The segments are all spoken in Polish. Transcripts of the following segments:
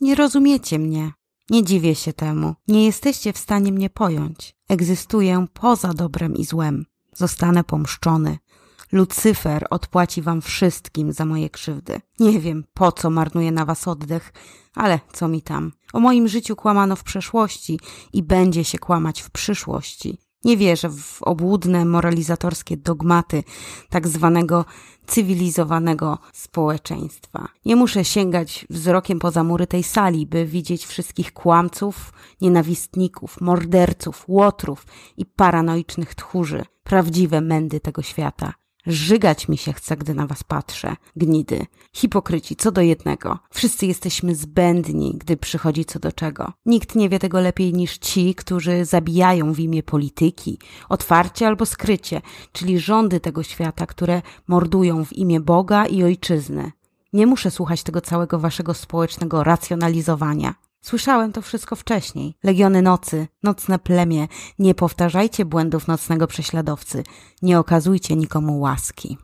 Nie rozumiecie mnie. Nie dziwię się temu. Nie jesteście w stanie mnie pojąć. Egzystuję poza dobrem i złem. Zostanę pomszczony. Lucyfer odpłaci wam wszystkim za moje krzywdy. Nie wiem, po co marnuję na was oddech, ale co mi tam. O moim życiu kłamano w przeszłości i będzie się kłamać w przyszłości. Nie wierzę w obłudne, moralizatorskie dogmaty tak zwanego cywilizowanego społeczeństwa. Nie muszę sięgać wzrokiem poza mury tej sali, by widzieć wszystkich kłamców, nienawistników, morderców, łotrów i paranoicznych tchórzy, prawdziwe mędy tego świata. Żygać mi się chce, gdy na was patrzę. Gnidy, hipokryci, co do jednego. Wszyscy jesteśmy zbędni, gdy przychodzi co do czego. Nikt nie wie tego lepiej niż ci, którzy zabijają w imię polityki, otwarcie albo skrycie, czyli rządy tego świata, które mordują w imię Boga i ojczyzny. Nie muszę słuchać tego całego waszego społecznego racjonalizowania. Słyszałem to wszystko wcześniej. Legiony nocy, nocne plemie, nie powtarzajcie błędów nocnego prześladowcy, nie okazujcie nikomu łaski.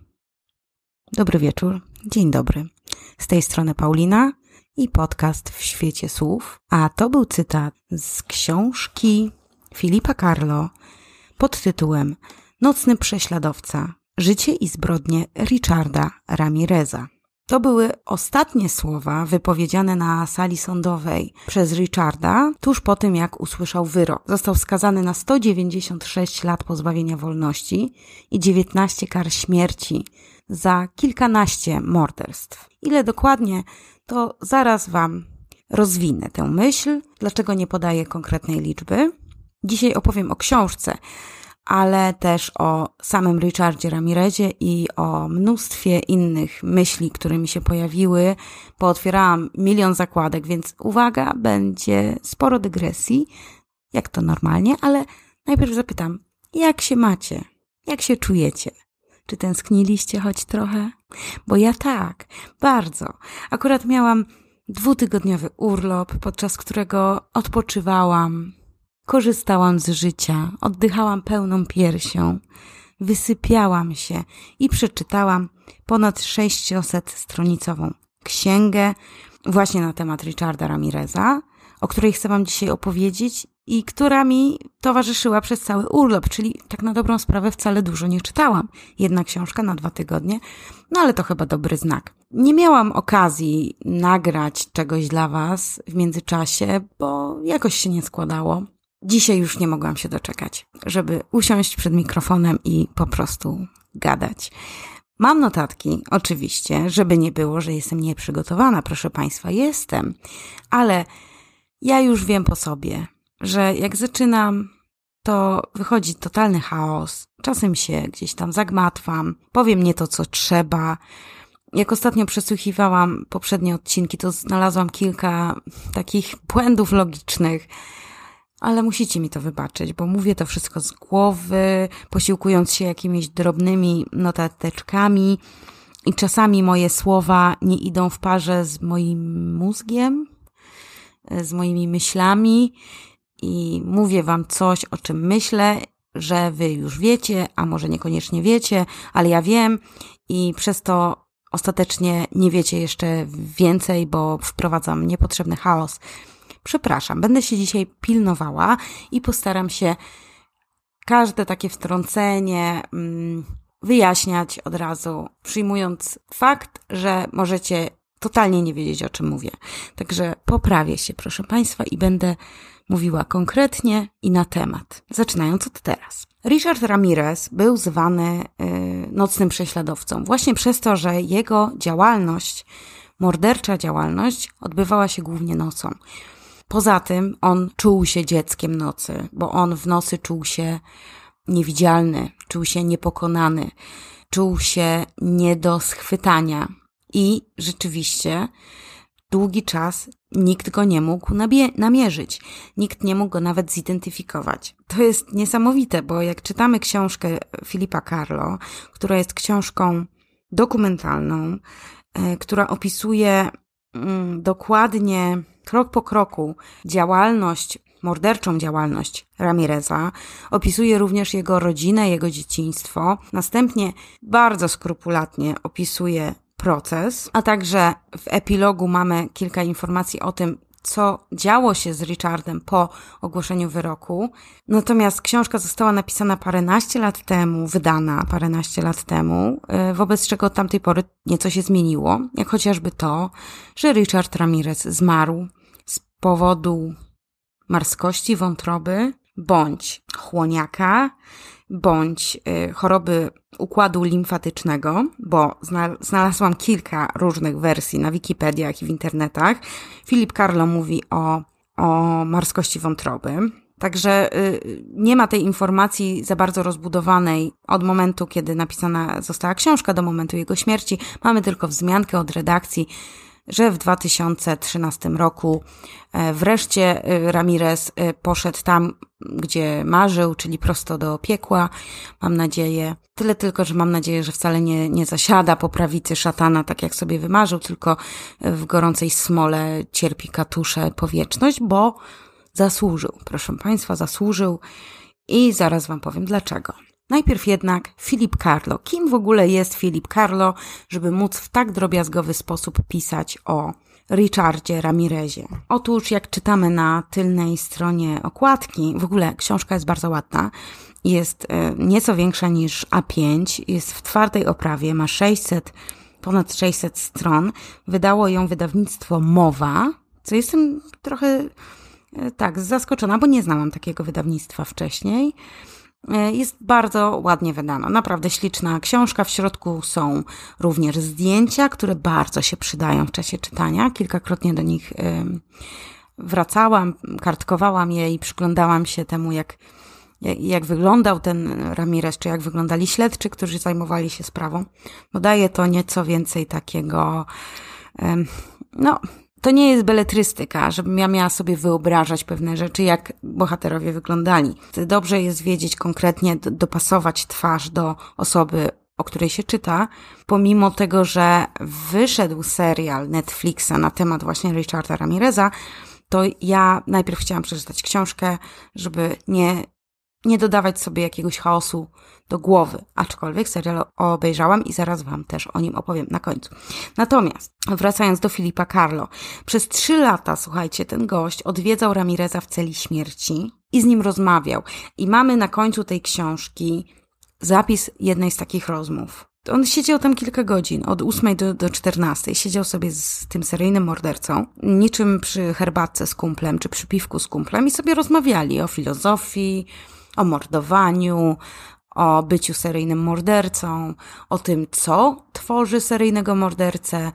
Dobry wieczór, dzień dobry. Z tej strony Paulina i podcast w świecie słów, a to był cytat z książki Filipa Carlo pod tytułem Nocny prześladowca. Życie i zbrodnie Richarda Ramireza. To były ostatnie słowa wypowiedziane na sali sądowej przez Richarda tuż po tym, jak usłyszał wyrok. Został skazany na 196 lat pozbawienia wolności i 19 kar śmierci za kilkanaście morderstw. Ile dokładnie, to zaraz Wam rozwinę tę myśl, dlaczego nie podaję konkretnej liczby. Dzisiaj opowiem o książce, ale też o samym Richardzie Ramirezie i o mnóstwie innych myśli, które mi się pojawiły. Pootwierałam milion zakładek, więc uwaga, będzie sporo dygresji, jak to normalnie, ale najpierw zapytam, jak się macie? Jak się czujecie? Czy tęskniliście choć trochę? Bo ja tak, bardzo. Akurat miałam dwutygodniowy urlop, podczas którego odpoczywałam, Korzystałam z życia, oddychałam pełną piersią, wysypiałam się i przeczytałam ponad 600-stronicową księgę właśnie na temat Richarda Ramireza, o której chcę Wam dzisiaj opowiedzieć i która mi towarzyszyła przez cały urlop, czyli tak na dobrą sprawę wcale dużo nie czytałam. Jedna książka na dwa tygodnie, no ale to chyba dobry znak. Nie miałam okazji nagrać czegoś dla Was w międzyczasie, bo jakoś się nie składało. Dzisiaj już nie mogłam się doczekać, żeby usiąść przed mikrofonem i po prostu gadać. Mam notatki, oczywiście, żeby nie było, że jestem nieprzygotowana, proszę Państwa, jestem, ale ja już wiem po sobie, że jak zaczynam, to wychodzi totalny chaos. Czasem się gdzieś tam zagmatwam, powiem nie to, co trzeba. Jak ostatnio przesłuchiwałam poprzednie odcinki, to znalazłam kilka takich błędów logicznych, ale musicie mi to wybaczyć, bo mówię to wszystko z głowy, posiłkując się jakimiś drobnymi notateczkami i czasami moje słowa nie idą w parze z moim mózgiem, e, z moimi myślami i mówię wam coś, o czym myślę, że wy już wiecie, a może niekoniecznie wiecie, ale ja wiem i przez to ostatecznie nie wiecie jeszcze więcej, bo wprowadzam niepotrzebny chaos. Przepraszam, będę się dzisiaj pilnowała i postaram się każde takie wtrącenie mm, wyjaśniać od razu, przyjmując fakt, że możecie totalnie nie wiedzieć, o czym mówię. Także poprawię się, proszę Państwa, i będę mówiła konkretnie i na temat. Zaczynając od teraz. Richard Ramirez był zwany y, nocnym prześladowcą właśnie przez to, że jego działalność, mordercza działalność, odbywała się głównie nocą. Poza tym on czuł się dzieckiem nocy, bo on w nocy czuł się niewidzialny, czuł się niepokonany, czuł się nie do schwytania. I rzeczywiście długi czas nikt go nie mógł namierzyć, nikt nie mógł go nawet zidentyfikować. To jest niesamowite, bo jak czytamy książkę Filipa Carlo, która jest książką dokumentalną, e, która opisuje mm, dokładnie krok po kroku działalność, morderczą działalność Ramireza, opisuje również jego rodzinę, jego dzieciństwo, następnie bardzo skrupulatnie opisuje proces, a także w epilogu mamy kilka informacji o tym, co działo się z Richardem po ogłoszeniu wyroku. Natomiast książka została napisana paręnaście lat temu, wydana paręnaście lat temu, e, wobec czego od tamtej pory nieco się zmieniło, jak chociażby to, że Richard Ramirez zmarł powodu marskości wątroby, bądź chłoniaka, bądź y, choroby układu limfatycznego, bo znalazłam kilka różnych wersji na Wikipediach i w internetach. Filip Carlo mówi o, o marskości wątroby. Także y, nie ma tej informacji za bardzo rozbudowanej od momentu, kiedy napisana została książka do momentu jego śmierci. Mamy tylko wzmiankę od redakcji, że w 2013 roku e, wreszcie e, Ramirez e, poszedł tam, gdzie marzył, czyli prosto do piekła, mam nadzieję. Tyle tylko, że mam nadzieję, że wcale nie, nie zasiada po prawicy szatana, tak jak sobie wymarzył, tylko w gorącej smole cierpi katusze powieczność, bo zasłużył, proszę Państwa, zasłużył i zaraz Wam powiem dlaczego. Najpierw jednak Filip Carlo. Kim w ogóle jest Filip Carlo, żeby móc w tak drobiazgowy sposób pisać o Richardzie Ramirezie? Otóż, jak czytamy na tylnej stronie okładki, w ogóle książka jest bardzo ładna. Jest e, nieco większa niż A5, jest w twardej oprawie, ma 600, ponad 600 stron. Wydało ją wydawnictwo Mowa, co jestem trochę e, tak zaskoczona, bo nie znałam takiego wydawnictwa wcześniej. E, jest bardzo ładnie wydana, naprawdę śliczna książka. W środku są również zdjęcia, które bardzo się przydają w czasie czytania. Kilkakrotnie do nich e, wracałam, kartkowałam je i przyglądałam się temu, jak, jak wyglądał ten Ramirez, czy jak wyglądali śledczy, którzy zajmowali się sprawą. Bo daje to nieco więcej takiego no, to nie jest beletrystyka, żebym ja miała sobie wyobrażać pewne rzeczy, jak bohaterowie wyglądali. Dobrze jest wiedzieć konkretnie, dopasować twarz do osoby, o której się czyta, pomimo tego, że wyszedł serial Netflixa na temat właśnie Richarda Ramireza, to ja najpierw chciałam przeczytać książkę, żeby nie nie dodawać sobie jakiegoś chaosu do głowy. Aczkolwiek serial obejrzałam i zaraz Wam też o nim opowiem na końcu. Natomiast, wracając do Filipa Carlo. Przez trzy lata, słuchajcie, ten gość odwiedzał Ramireza w celi śmierci i z nim rozmawiał. I mamy na końcu tej książki zapis jednej z takich rozmów. On siedział tam kilka godzin, od 8 do, do 14. Siedział sobie z tym seryjnym mordercą, niczym przy herbatce z kumplem, czy przy piwku z kumplem i sobie rozmawiali o filozofii, o mordowaniu, o byciu seryjnym mordercą, o tym, co tworzy seryjnego mordercę,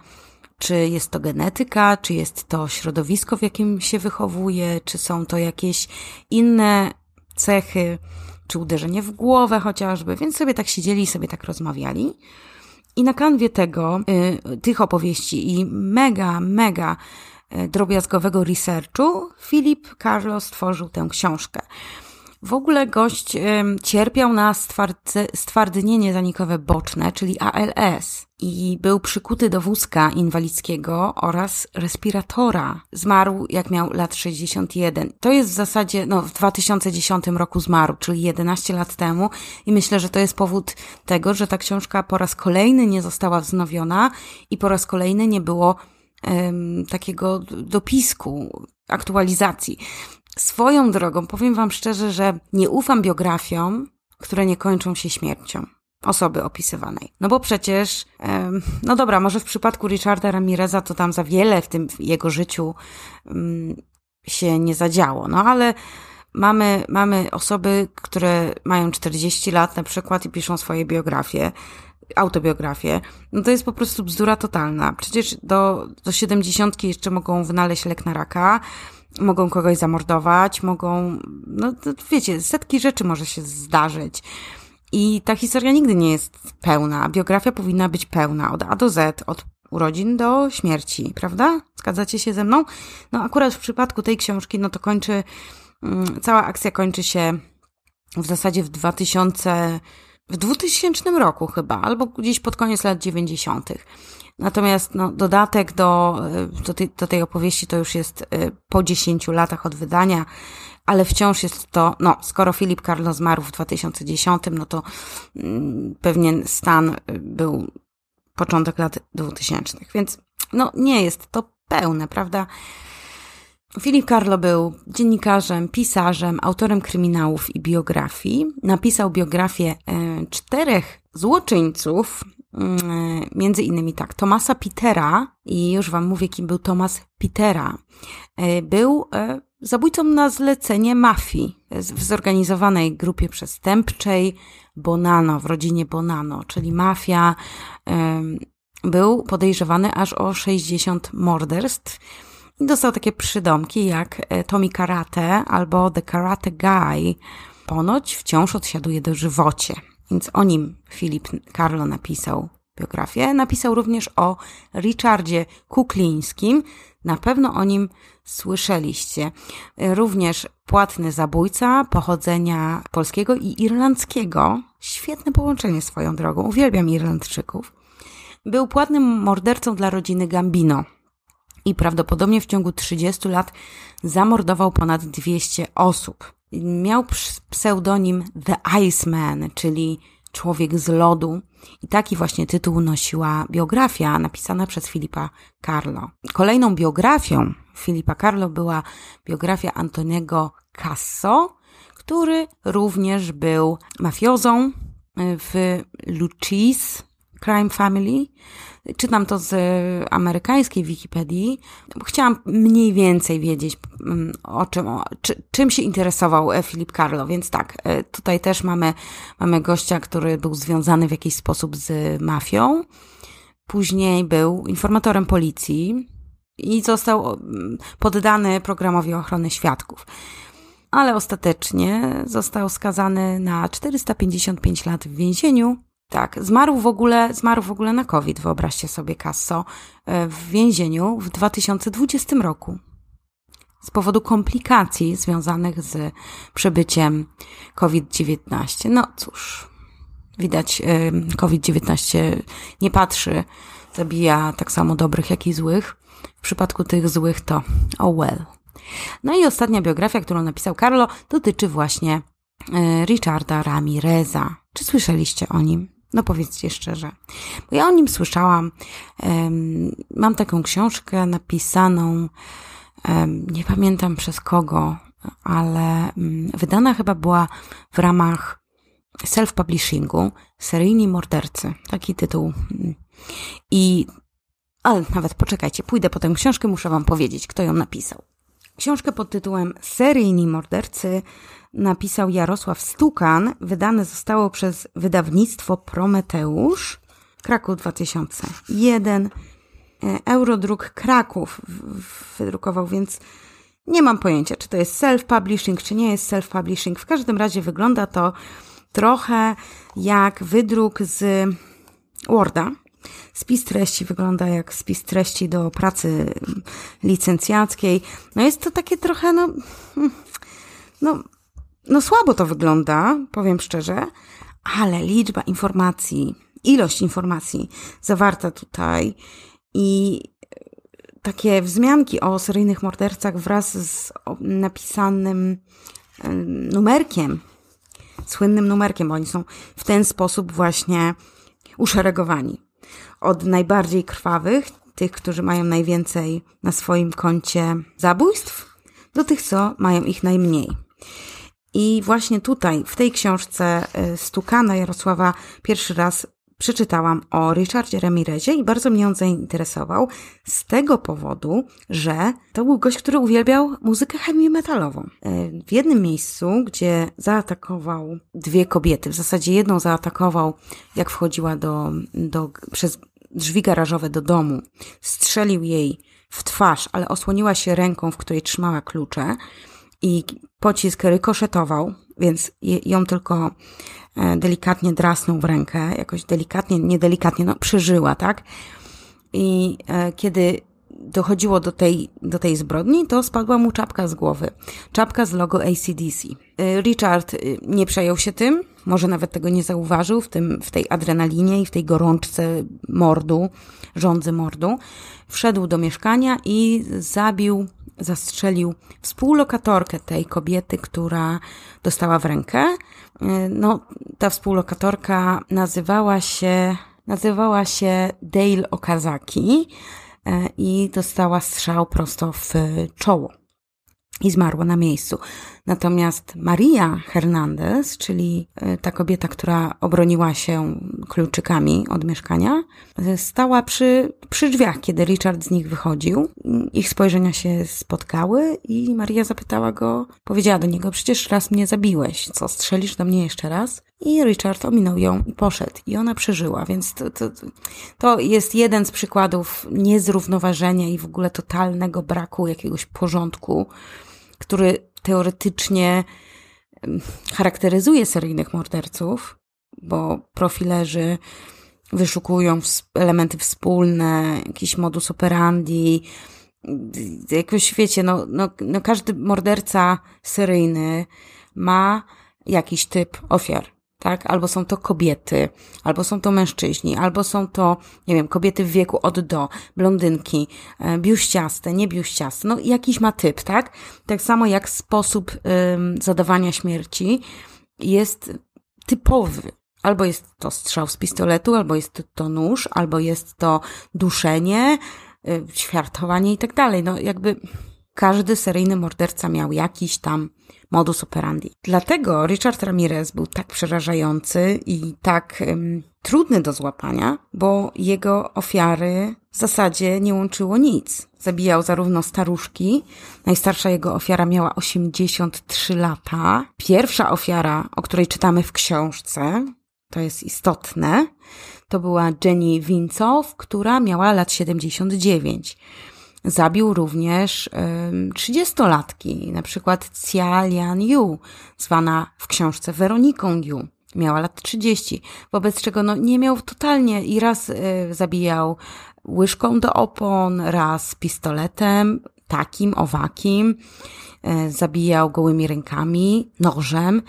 czy jest to genetyka, czy jest to środowisko, w jakim się wychowuje, czy są to jakieś inne cechy, czy uderzenie w głowę chociażby, więc sobie tak siedzieli i sobie tak rozmawiali. I na kanwie tego, y, tych opowieści i mega, mega y, drobiazgowego researchu, Filip Carlo stworzył tę książkę. W ogóle gość cierpiał na stwardnienie zanikowe boczne, czyli ALS, i był przykuty do wózka inwalidzkiego oraz respiratora. Zmarł, jak miał lat 61. To jest w zasadzie, no, w 2010 roku zmarł, czyli 11 lat temu, i myślę, że to jest powód tego, że ta książka po raz kolejny nie została wznowiona i po raz kolejny nie było takiego dopisku, aktualizacji. Swoją drogą powiem Wam szczerze, że nie ufam biografiom, które nie kończą się śmiercią osoby opisywanej. No bo przecież, no dobra, może w przypadku Richarda Ramireza to tam za wiele w tym w jego życiu mm, się nie zadziało, no ale mamy, mamy osoby, które mają 40 lat na przykład i piszą swoje biografie, autobiografie, no to jest po prostu bzdura totalna. Przecież do, do 70 jeszcze mogą wynaleźć lek na raka, mogą kogoś zamordować, mogą, no wiecie, setki rzeczy może się zdarzyć. I ta historia nigdy nie jest pełna. Biografia powinna być pełna od A do Z, od urodzin do śmierci, prawda? Zgadzacie się ze mną? No akurat w przypadku tej książki, no to kończy, mm, cała akcja kończy się w zasadzie w 2000, w 2000 roku chyba, albo gdzieś pod koniec lat 90. Natomiast no, dodatek do, e, do, tej, do tej opowieści to już jest e, po 10 latach od wydania, ale wciąż jest to, no, skoro Filip Carlo zmarł w 2010, no to mm, pewnie stan e, był początek lat 2000, więc no, nie jest to pełne, prawda? Filip Carlo był dziennikarzem, pisarzem, autorem kryminałów i biografii. Napisał biografię czterech złoczyńców, Mm, między innymi tak, Tomasa Pitera, i już wam mówię, kim był Tomas Pitera, e, był e, zabójcą na zlecenie mafii e, w zorganizowanej grupie przestępczej Bonano, w rodzinie Bonano, czyli mafia. Był podejrzewany aż o 60 morderstw i dostał takie przydomki jak Tommy Karate albo The Karate Guy. Ponoć wciąż odsiaduje do żywocie. Więc o nim Filip Carlo napisał biografię. Napisał również o Richardzie Kuklińskim. Na pewno o nim słyszeliście. Również płatny zabójca pochodzenia polskiego i irlandzkiego. Świetne połączenie swoją drogą. Uwielbiam Irlandczyków. Był płatnym mordercą dla rodziny Gambino i prawdopodobnie w ciągu 30 lat zamordował ponad 200 osób. Miał pseudonim The Iceman, czyli Człowiek z lodu. I taki właśnie tytuł nosiła biografia napisana przez Filipa Carlo. Kolejną biografią Filipa Carlo była biografia Antoniego Casso, który również był mafiozą e, w Lucis, Crime Family. Czytam to z e, amerykańskiej Wikipedii. Chciałam mniej więcej wiedzieć mm, o czym, o, czy, czym się interesował e, Filip Carlo, więc tak, e, tutaj też mamy, mamy gościa, który był związany w jakiś sposób z mafią. Później był informatorem policji i został poddany programowi ochrony świadków ale ostatecznie został skazany na 455 lat w więzieniu tak, zmarł w ogóle, zmarł w ogóle na COVID, wyobraźcie sobie Casso, e, w więzieniu w 2020 roku z powodu komplikacji związanych z przebyciem COVID-19. No cóż, widać, e, COVID-19 nie patrzy, zabija tak samo dobrych, jak i złych. W przypadku tych złych to oh well. No i ostatnia biografia, którą napisał Carlo, dotyczy właśnie e, Richarda Ramireza. Czy słyszeliście o nim? No powiedzcie szczerze. Bo ja o nim słyszałam. Mam taką książkę napisaną, nie pamiętam przez kogo, ale mm, wydana chyba była w ramach self-publishingu Seryjni Mordercy. Taki tytuł. I, ale nawet poczekajcie, pójdę po tę książkę, muszę Wam powiedzieć, kto ją napisał. Książkę pod tytułem Seryjni Mordercy napisał Jarosław Stukan, wydane zostało przez wydawnictwo Prometeusz, Kraków 2001. E, Eurodruk Kraków wydrukował, więc nie mam pojęcia, czy to jest self-publishing, czy nie jest self-publishing. W każdym razie wygląda to trochę jak wydruk z Worda. Spis treści wygląda jak spis treści do pracy licencjackiej. No jest to takie trochę, no, hmm, no no słabo to wygląda, powiem szczerze, ale liczba informacji, ilość informacji zawarta tutaj i e, takie wzmianki o seryjnych mordercach wraz z napisanym e, numerkiem, słynnym numerkiem, bo oni są w ten sposób właśnie uszeregowani. Od najbardziej krwawych, tych, którzy mają najwięcej na swoim koncie zabójstw, do tych, co mają ich najmniej. I właśnie tutaj, w tej książce y, Stukana Jarosława pierwszy raz przeczytałam o Richardzie Ramirezie i bardzo mnie on zainteresował z tego powodu, że to był gość, który uwielbiał muzykę chemię metalową. Y, w jednym miejscu, gdzie zaatakował dwie kobiety, w zasadzie jedną zaatakował, jak wchodziła do, do, przez drzwi garażowe do domu, strzelił jej w twarz, ale osłoniła się ręką, w której trzymała klucze i Pocisk rykoszetował, więc ją tylko e, delikatnie drasnął w rękę, jakoś delikatnie, niedelikatnie, no przeżyła, tak? I e, kiedy dochodziło do tej, do tej zbrodni, to spadła mu czapka z głowy. Czapka z logo ACDC. E, Richard nie przejął się tym, może nawet tego nie zauważył w, tym, w tej adrenalinie i w tej gorączce mordu, rządzy mordu. Wszedł do mieszkania i zabił zastrzelił współlokatorkę tej kobiety, która dostała w rękę. Y, no, ta współlokatorka nazywała się, nazywała się Dale Okazaki y, i dostała strzał prosto w czoło i zmarła na miejscu. Natomiast Maria Hernandez, czyli e, ta kobieta, która obroniła się kluczykami od mieszkania, stała przy, przy drzwiach, kiedy Richard z nich wychodził. Ich spojrzenia się spotkały i Maria zapytała go, powiedziała do niego, przecież raz mnie zabiłeś, co strzelisz do mnie jeszcze raz? I Richard ominął ją i poszedł. I ona przeżyła, więc to, to, to jest jeden z przykładów niezrównoważenia i w ogóle totalnego braku jakiegoś porządku który teoretycznie charakteryzuje seryjnych morderców, bo profilerzy wyszukują elementy wspólne, jakiś modus operandi, jakoś wiecie, no, no, no każdy morderca seryjny ma jakiś typ ofiar tak? Albo są to kobiety, albo są to mężczyźni, albo są to, nie wiem, kobiety w wieku od do, blondynki, e, biuściaste, nie biuściaste, no jakiś ma typ, tak? Tak samo jak sposób ym, zadawania śmierci jest typowy. Albo jest to strzał z pistoletu, albo jest to nóż, albo jest to duszenie, y, świartowanie i tak dalej. No jakby każdy seryjny morderca miał jakiś tam modus operandi. Dlatego Richard Ramirez był tak przerażający i tak um, trudny do złapania, bo jego ofiary w zasadzie nie łączyło nic. Zabijał zarówno staruszki, najstarsza jego ofiara miała 83 lata. Pierwsza ofiara, o której czytamy w książce, to jest istotne, to była Jenny Wincow, która miała lat 79. Zabił również trzydziestolatki, na przykład Xia Lian Yu, zwana w książce Weroniką Yu. Miała lat 30, wobec czego no, nie miał totalnie i raz y, zabijał łyżką do opon, raz pistoletem, takim, owakim e, zabijał gołymi rękami, nożem.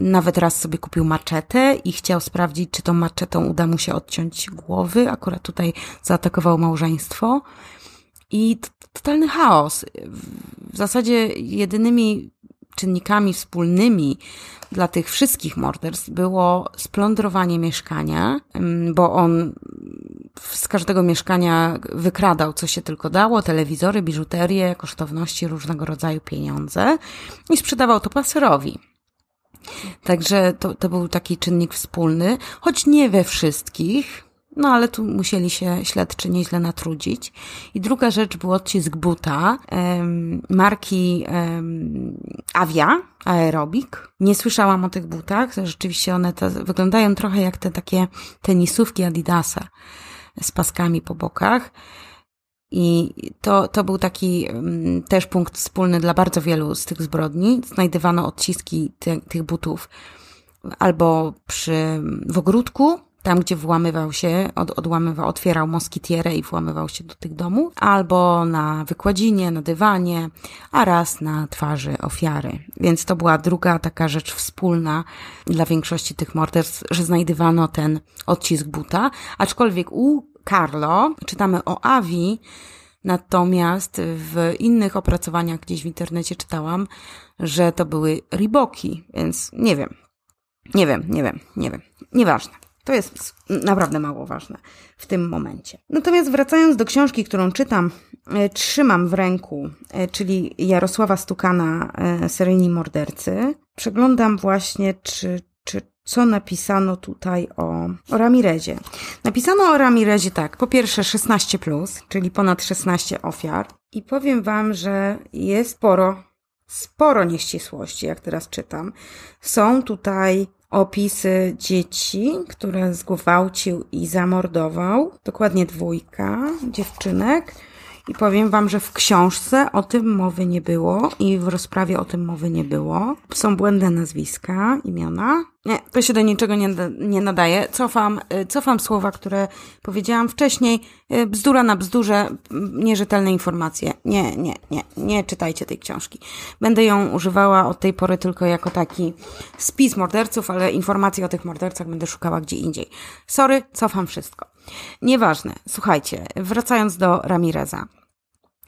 Nawet raz sobie kupił maczetę i chciał sprawdzić, czy tą maczetą uda mu się odciąć głowy. Akurat tutaj zaatakował małżeństwo i totalny chaos. W zasadzie jedynymi czynnikami wspólnymi dla tych wszystkich morderstw było splądrowanie mieszkania, bo on z każdego mieszkania wykradał, co się tylko dało, telewizory, biżuterię, kosztowności, różnego rodzaju pieniądze i sprzedawał to paserowi. Także to, to był taki czynnik wspólny, choć nie we wszystkich, no ale tu musieli się śledczy nieźle natrudzić. I druga rzecz był odcisk buta em, marki em, Avia, Aerobic. Nie słyszałam o tych butach, rzeczywiście one te, wyglądają trochę jak te takie tenisówki Adidasa z paskami po bokach. I to, to był taki um, też punkt wspólny dla bardzo wielu z tych zbrodni. Znajdywano odciski tych butów albo przy, w ogródku, tam, gdzie włamywał się, od, odłamywał, otwierał moskitierę i włamywał się do tych domów, albo na wykładzinie, na dywanie, a raz na twarzy ofiary. Więc to była druga taka rzecz wspólna dla większości tych morderstw, że znajdywano ten odcisk buta, aczkolwiek u Carlo czytamy o Avi, Natomiast w innych opracowaniach gdzieś w internecie czytałam, że to były riboki, więc nie wiem. Nie wiem, nie wiem, nie wiem. Nieważne. To jest naprawdę mało ważne w tym momencie. Natomiast wracając do książki, którą czytam, e, trzymam w ręku, e, czyli Jarosława Stukana, e, seryjni mordercy, przeglądam właśnie, czy, czy, co napisano tutaj o, o Ramirezie. Napisano o Ramirezie tak, po pierwsze 16, plus, czyli ponad 16 ofiar, i powiem Wam, że jest sporo, sporo nieścisłości, jak teraz czytam. Są tutaj opisy dzieci, które zgwałcił i zamordował, dokładnie dwójka dziewczynek. I powiem Wam, że w książce o tym mowy nie było i w rozprawie o tym mowy nie było. Są błędne nazwiska, imiona, nie, to się do niczego nie, nie nadaje. Cofam, y, cofam słowa, które powiedziałam wcześniej. Y, bzdura na bzdurze, mm, nierzetelne informacje. Nie, nie, nie, nie czytajcie tej książki. Będę ją używała od tej pory tylko jako taki spis morderców, ale informacji o tych mordercach będę szukała gdzie indziej. Sorry, cofam wszystko. Nieważne. Słuchajcie, wracając do Ramireza.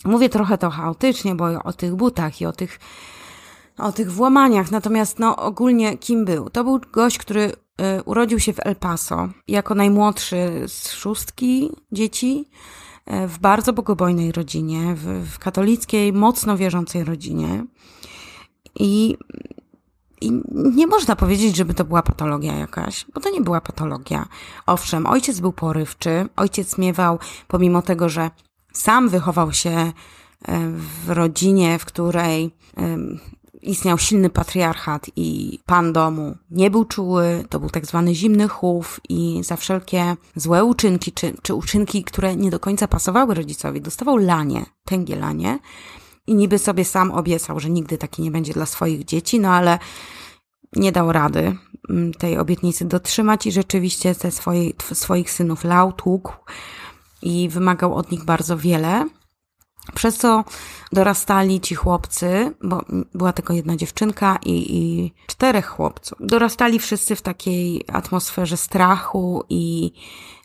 Mówię trochę to chaotycznie, bo o tych butach i o tych o tych włamaniach, natomiast no ogólnie kim był? To był gość, który y, urodził się w El Paso jako najmłodszy z szóstki dzieci y, w bardzo bogobojnej rodzinie, w, w katolickiej, mocno wierzącej rodzinie. I, I nie można powiedzieć, żeby to była patologia jakaś, bo to nie była patologia. Owszem, ojciec był porywczy, ojciec miewał, pomimo tego, że sam wychował się y, w rodzinie, w której istniał silny patriarchat i pan domu nie był czuły, to był tak zwany zimny chów i za wszelkie złe uczynki, czy, czy uczynki, które nie do końca pasowały rodzicowi, dostawał lanie, tęgie lanie i niby sobie sam obiecał, że nigdy taki nie będzie dla swoich dzieci, no ale nie dał rady mm, tej obietnicy dotrzymać i rzeczywiście ze swoich, swoich synów lał, tłukł i wymagał od nich bardzo wiele. Przez co dorastali ci chłopcy, bo była tylko jedna dziewczynka i, i czterech chłopców. Dorastali wszyscy w takiej atmosferze strachu i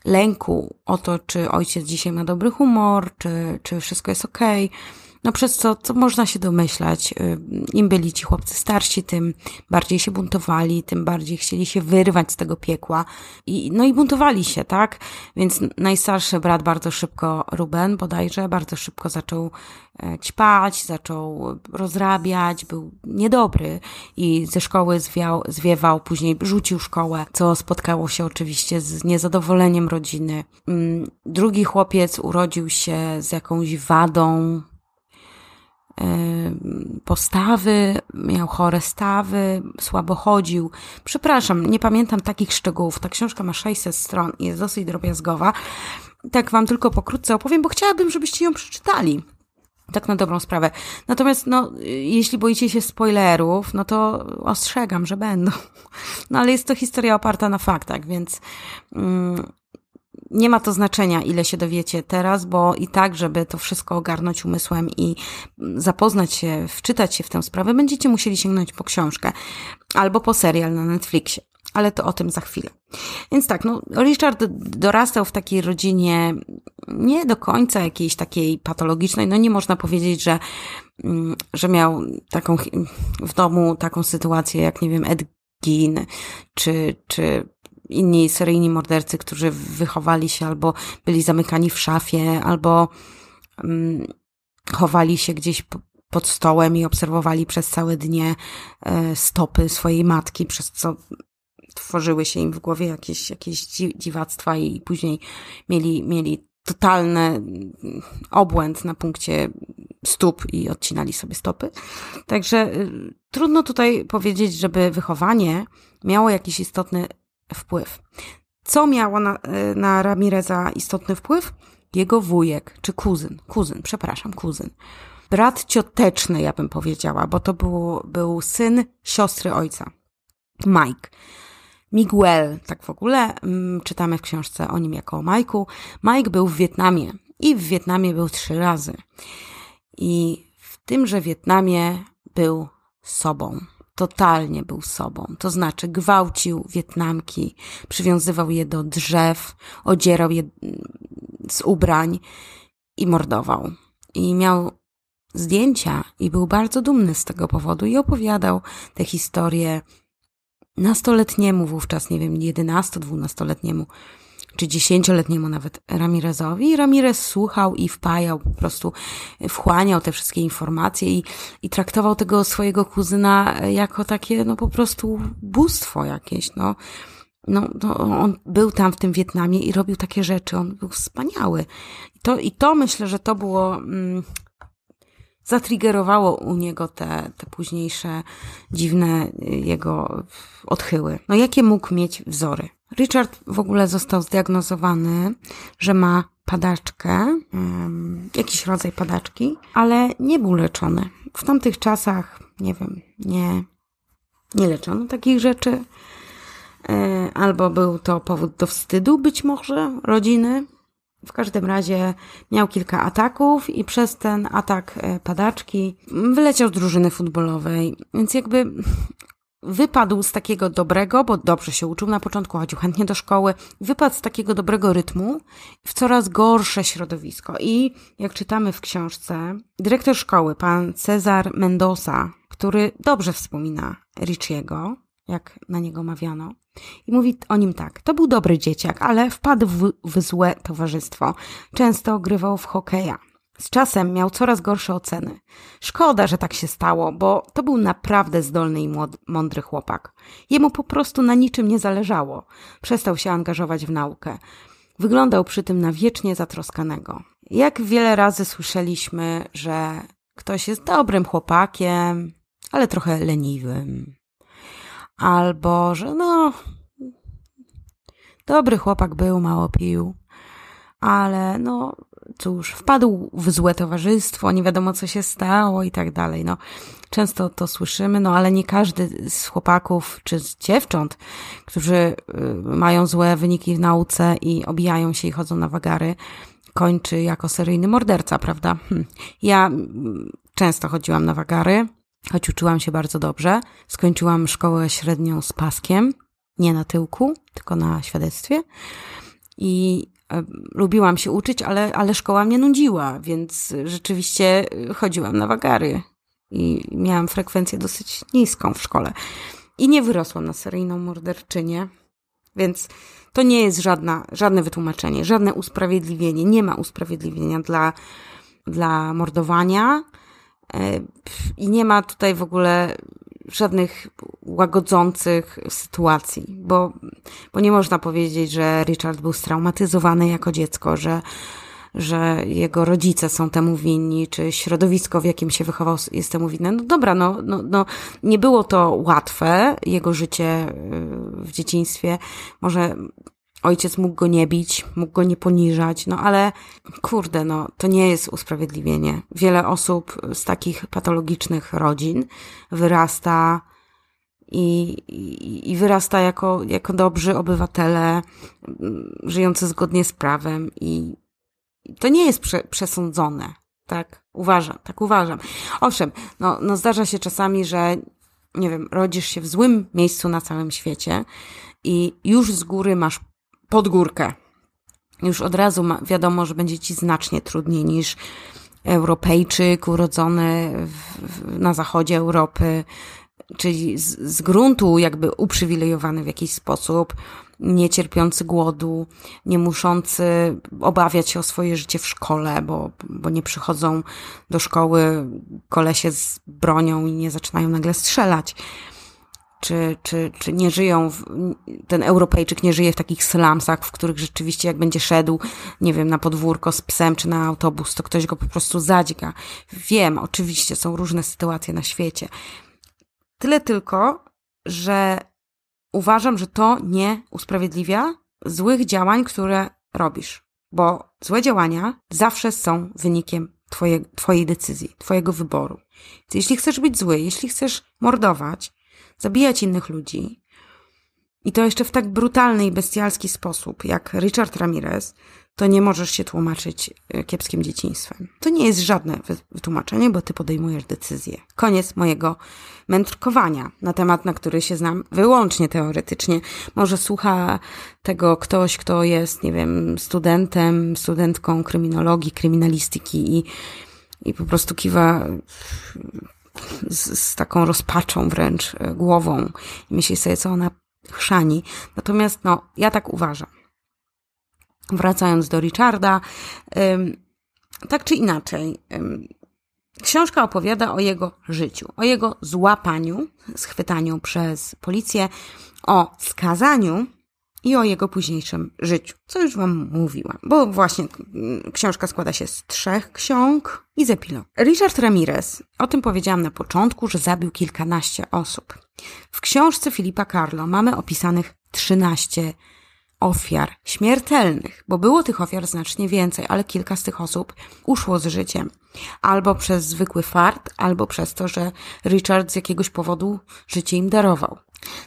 lęku o to, czy ojciec dzisiaj ma dobry humor, czy, czy wszystko jest okej. Okay no przez co, co można się domyślać, y, im byli ci chłopcy starsi, tym bardziej się buntowali, tym bardziej chcieli się wyrwać z tego piekła. I, no i buntowali się, tak? Więc najstarszy brat bardzo szybko, Ruben bodajże, bardzo szybko zaczął e, ćpać, zaczął rozrabiać, był niedobry i ze szkoły zwiał, zwiewał, później rzucił szkołę, co spotkało się oczywiście z niezadowoleniem rodziny. Mm, drugi chłopiec urodził się z jakąś wadą, Y, postawy, miał chore stawy, słabo chodził. Przepraszam, nie pamiętam takich szczegółów. Ta książka ma 600 stron i jest dosyć drobiazgowa. Tak wam tylko pokrótce opowiem, bo chciałabym, żebyście ją przeczytali. Tak na dobrą sprawę. Natomiast, no, y, jeśli boicie się spoilerów, no to ostrzegam, że będą. No ale jest to historia oparta na faktach, więc mm, nie ma to znaczenia, ile się dowiecie teraz, bo i tak, żeby to wszystko ogarnąć umysłem i zapoznać się, wczytać się w tę sprawę, będziecie musieli sięgnąć po książkę albo po serial na Netflixie ale to o tym za chwilę. Więc tak, no, Richard dorastał w takiej rodzinie nie do końca jakiejś takiej patologicznej, no nie można powiedzieć, że, mm, że miał taką w domu taką sytuację, jak nie wiem, Ed Gein, czy, czy inni seryjni mordercy, którzy wychowali się albo byli zamykani w szafie, albo um, chowali się gdzieś pod stołem i obserwowali przez całe dnie e, stopy swojej matki, przez co tworzyły się im w głowie jakieś, jakieś dziwactwa i później mieli, mieli totalny mm, obłęd na punkcie stóp i odcinali sobie stopy. Także y, trudno tutaj powiedzieć, żeby wychowanie miało jakiś istotny wpływ. Co miało na, e, na Ramireza istotny wpływ? Jego wujek, czy kuzyn, kuzyn, przepraszam, kuzyn. Brat cioteczny, ja bym powiedziała, bo to był, był syn siostry ojca, Mike. Miguel, tak w ogóle mm, czytamy w książce o nim jako o Majku. Mike był w Wietnamie i w Wietnamie był trzy razy. I w tymże Wietnamie był sobą totalnie był sobą. To znaczy gwałcił Wietnamki, przywiązywał je do drzew, odzierał je mm, z ubrań i mordował. I miał zdjęcia i był bardzo dumny z tego powodu i opowiadał tę historię nastoletniemu wówczas, nie wiem, 11-12-letniemu czy dziesięcioletniemu nawet Ramirezowi. Ramirez słuchał i wpajał, po prostu wchłaniał te wszystkie informacje i, i traktował tego swojego kuzyna e, jako takie, no po prostu bóstwo jakieś, no. No, no, on był tam w tym Wietnamie i robił takie rzeczy, on był wspaniały. I to, i to myślę, że to było, mm, zatrigerowało u niego te, te późniejsze dziwne e, jego odchyły. No jakie mógł mieć wzory? Richard w ogóle został zdiagnozowany, że ma padaczkę, jakiś rodzaj padaczki, ale nie był leczony. W tamtych czasach, nie wiem, nie, nie leczono takich rzeczy. E, albo był to powód do wstydu, być może, rodziny. W każdym razie miał kilka ataków i przez ten atak e, padaczki wyleciał z drużyny futbolowej. Więc jakby wypadł z takiego dobrego, bo dobrze się uczył na początku, chodził chętnie do szkoły, wypadł z takiego dobrego rytmu w coraz gorsze środowisko. I jak czytamy w książce, dyrektor szkoły, pan Cezar Mendoza, który dobrze wspomina Richiego, jak na niego mawiano, i mówi o nim tak: To był dobry dzieciak, ale wpadł w, w złe towarzystwo. Często grywał w hokeja. Z czasem miał coraz gorsze oceny. Szkoda, że tak się stało, bo to był naprawdę zdolny i mądry chłopak. Jemu po prostu na niczym nie zależało. Przestał się angażować w naukę. Wyglądał przy tym na wiecznie zatroskanego. Jak wiele razy słyszeliśmy, że ktoś jest dobrym chłopakiem, ale trochę leniwym. Albo, że no, dobry chłopak był, mało pił, ale no, cóż, wpadł w złe towarzystwo, nie wiadomo co się stało i tak dalej. No, często to słyszymy, no ale nie każdy z chłopaków czy z dziewcząt, którzy y, mają złe wyniki w nauce i obijają się i chodzą na wagary, kończy jako seryjny morderca, prawda? Hm. Ja mm, często chodziłam na wagary, choć uczyłam się bardzo dobrze. Skończyłam szkołę średnią z paskiem, nie na tyłku, tylko na świadectwie. I E, lubiłam się uczyć, ale, ale szkoła mnie nudziła, więc rzeczywiście y, chodziłam na wagary i miałam frekwencję dosyć niską w szkole. I nie wyrosłam na seryjną morderczynię, więc to nie jest żadna, żadne wytłumaczenie, żadne usprawiedliwienie. Nie ma usprawiedliwienia dla, dla mordowania. E, I nie ma tutaj w ogóle żadnych łagodzących sytuacji, bo, bo nie można powiedzieć, że Richard był straumatyzowany jako dziecko, że, że jego rodzice są temu winni, czy środowisko, w jakim się wychował, jest temu winne. No dobra, no, no, no nie było to łatwe, jego życie y, w dzieciństwie. Może ojciec mógł go nie bić, mógł go nie poniżać, no ale kurde, no to nie jest usprawiedliwienie. Wiele osób z takich patologicznych rodzin wyrasta i, i, i wyrasta jako, jako dobrzy obywatele, mm, żyjący zgodnie z prawem i to nie jest prze, przesądzone. Tak, uważam, tak uważam. Owszem, no, no zdarza się czasami, że nie wiem, rodzisz się w złym miejscu na całym świecie i już z góry masz pod górkę. Już od razu ma, wiadomo, że będzie ci znacznie trudniej niż Europejczyk urodzony w, w, na zachodzie Europy, czyli z, z gruntu jakby uprzywilejowany w jakiś sposób, nie cierpiący głodu, nie muszący obawiać się o swoje życie w szkole, bo, bo nie przychodzą do szkoły kolesie z bronią i nie zaczynają nagle strzelać czy, czy, czy nie żyją, w, ten Europejczyk nie żyje w takich slumsach, w których rzeczywiście jak będzie szedł, nie wiem, na podwórko z psem czy na autobus, to ktoś go po prostu zadźga. Wiem, oczywiście, są różne sytuacje na świecie. Tyle tylko, że uważam, że to nie usprawiedliwia złych działań, które robisz, bo złe działania zawsze są wynikiem twoje, Twojej decyzji, Twojego wyboru. Więc jeśli chcesz być zły, jeśli chcesz mordować, zabijać innych ludzi. I to jeszcze w tak brutalny i bestialski sposób, jak Richard Ramirez, to nie możesz się tłumaczyć e, kiepskim dzieciństwem. To nie jest żadne wytłumaczenie, bo ty podejmujesz decyzję. Koniec mojego mędrkowania na temat, na który się znam wyłącznie teoretycznie. Może słucha tego ktoś, kto jest, nie wiem, studentem, studentką kryminologii, kryminalistyki i, i po prostu kiwa z, z taką rozpaczą wręcz e, głową i myśli sobie, co ona chrzani. Natomiast no, ja tak uważam. Wracając do Richarda, tak czy inaczej, książka opowiada o jego życiu, o jego złapaniu, schwytaniu przez policję, o skazaniu i o jego późniejszym życiu, co już Wam mówiłam, bo właśnie mm, książka składa się z trzech ksiąg i z epilogu. Richard Ramirez, o tym powiedziałam na początku, że zabił kilkanaście osób. W książce Filipa Carlo mamy opisanych 13 ofiar śmiertelnych, bo było tych ofiar znacznie więcej, ale kilka z tych osób uszło z życiem. Albo przez zwykły fart, albo przez to, że Richard z jakiegoś powodu życie im darował.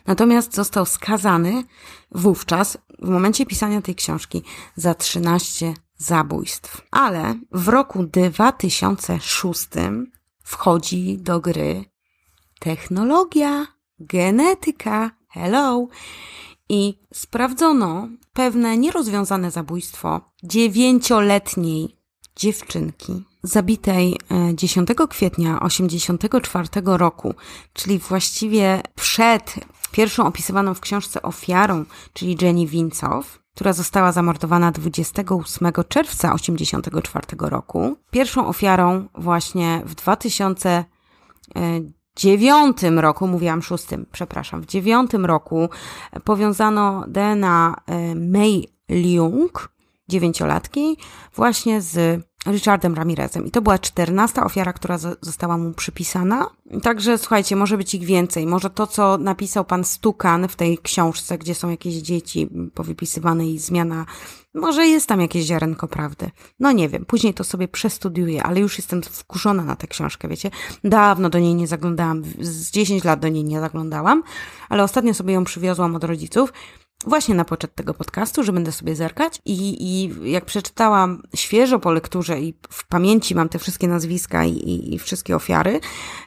Natomiast został skazany wówczas, w momencie pisania tej książki, za 13 zabójstw. Ale w roku 2006 wchodzi do gry technologia, genetyka, hello i sprawdzono pewne nierozwiązane zabójstwo dziewięcioletniej dziewczynki zabitej 10 e, kwietnia 1984 roku, czyli właściwie przed pierwszą opisywaną w książce ofiarą, czyli Jenny Wincow, która została zamordowana 28 czerwca 1984 roku. Pierwszą ofiarą właśnie w 2000 dziewiątym roku, mówiłam szóstym, przepraszam, w dziewiątym roku powiązano DNA e, Mei Liung, dziewięciolatki, właśnie z Richardem Ramirezem. I to była czternasta ofiara, która została mu przypisana. Także słuchajcie, może być ich więcej. Może to, co napisał pan Stukan w tej książce, gdzie są jakieś dzieci powypisywane i zmiana może jest tam jakieś ziarenko prawdy. No nie wiem, później to sobie przestudiuję, ale już jestem wkurzona na tę książkę, wiecie. Dawno do niej nie zaglądałam, z 10 lat do niej nie zaglądałam, ale ostatnio sobie ją przywiozłam od rodziców właśnie na poczet tego podcastu, że będę sobie zerkać i, i jak przeczytałam świeżo po lekturze i w pamięci mam te wszystkie nazwiska i, i, i wszystkie ofiary,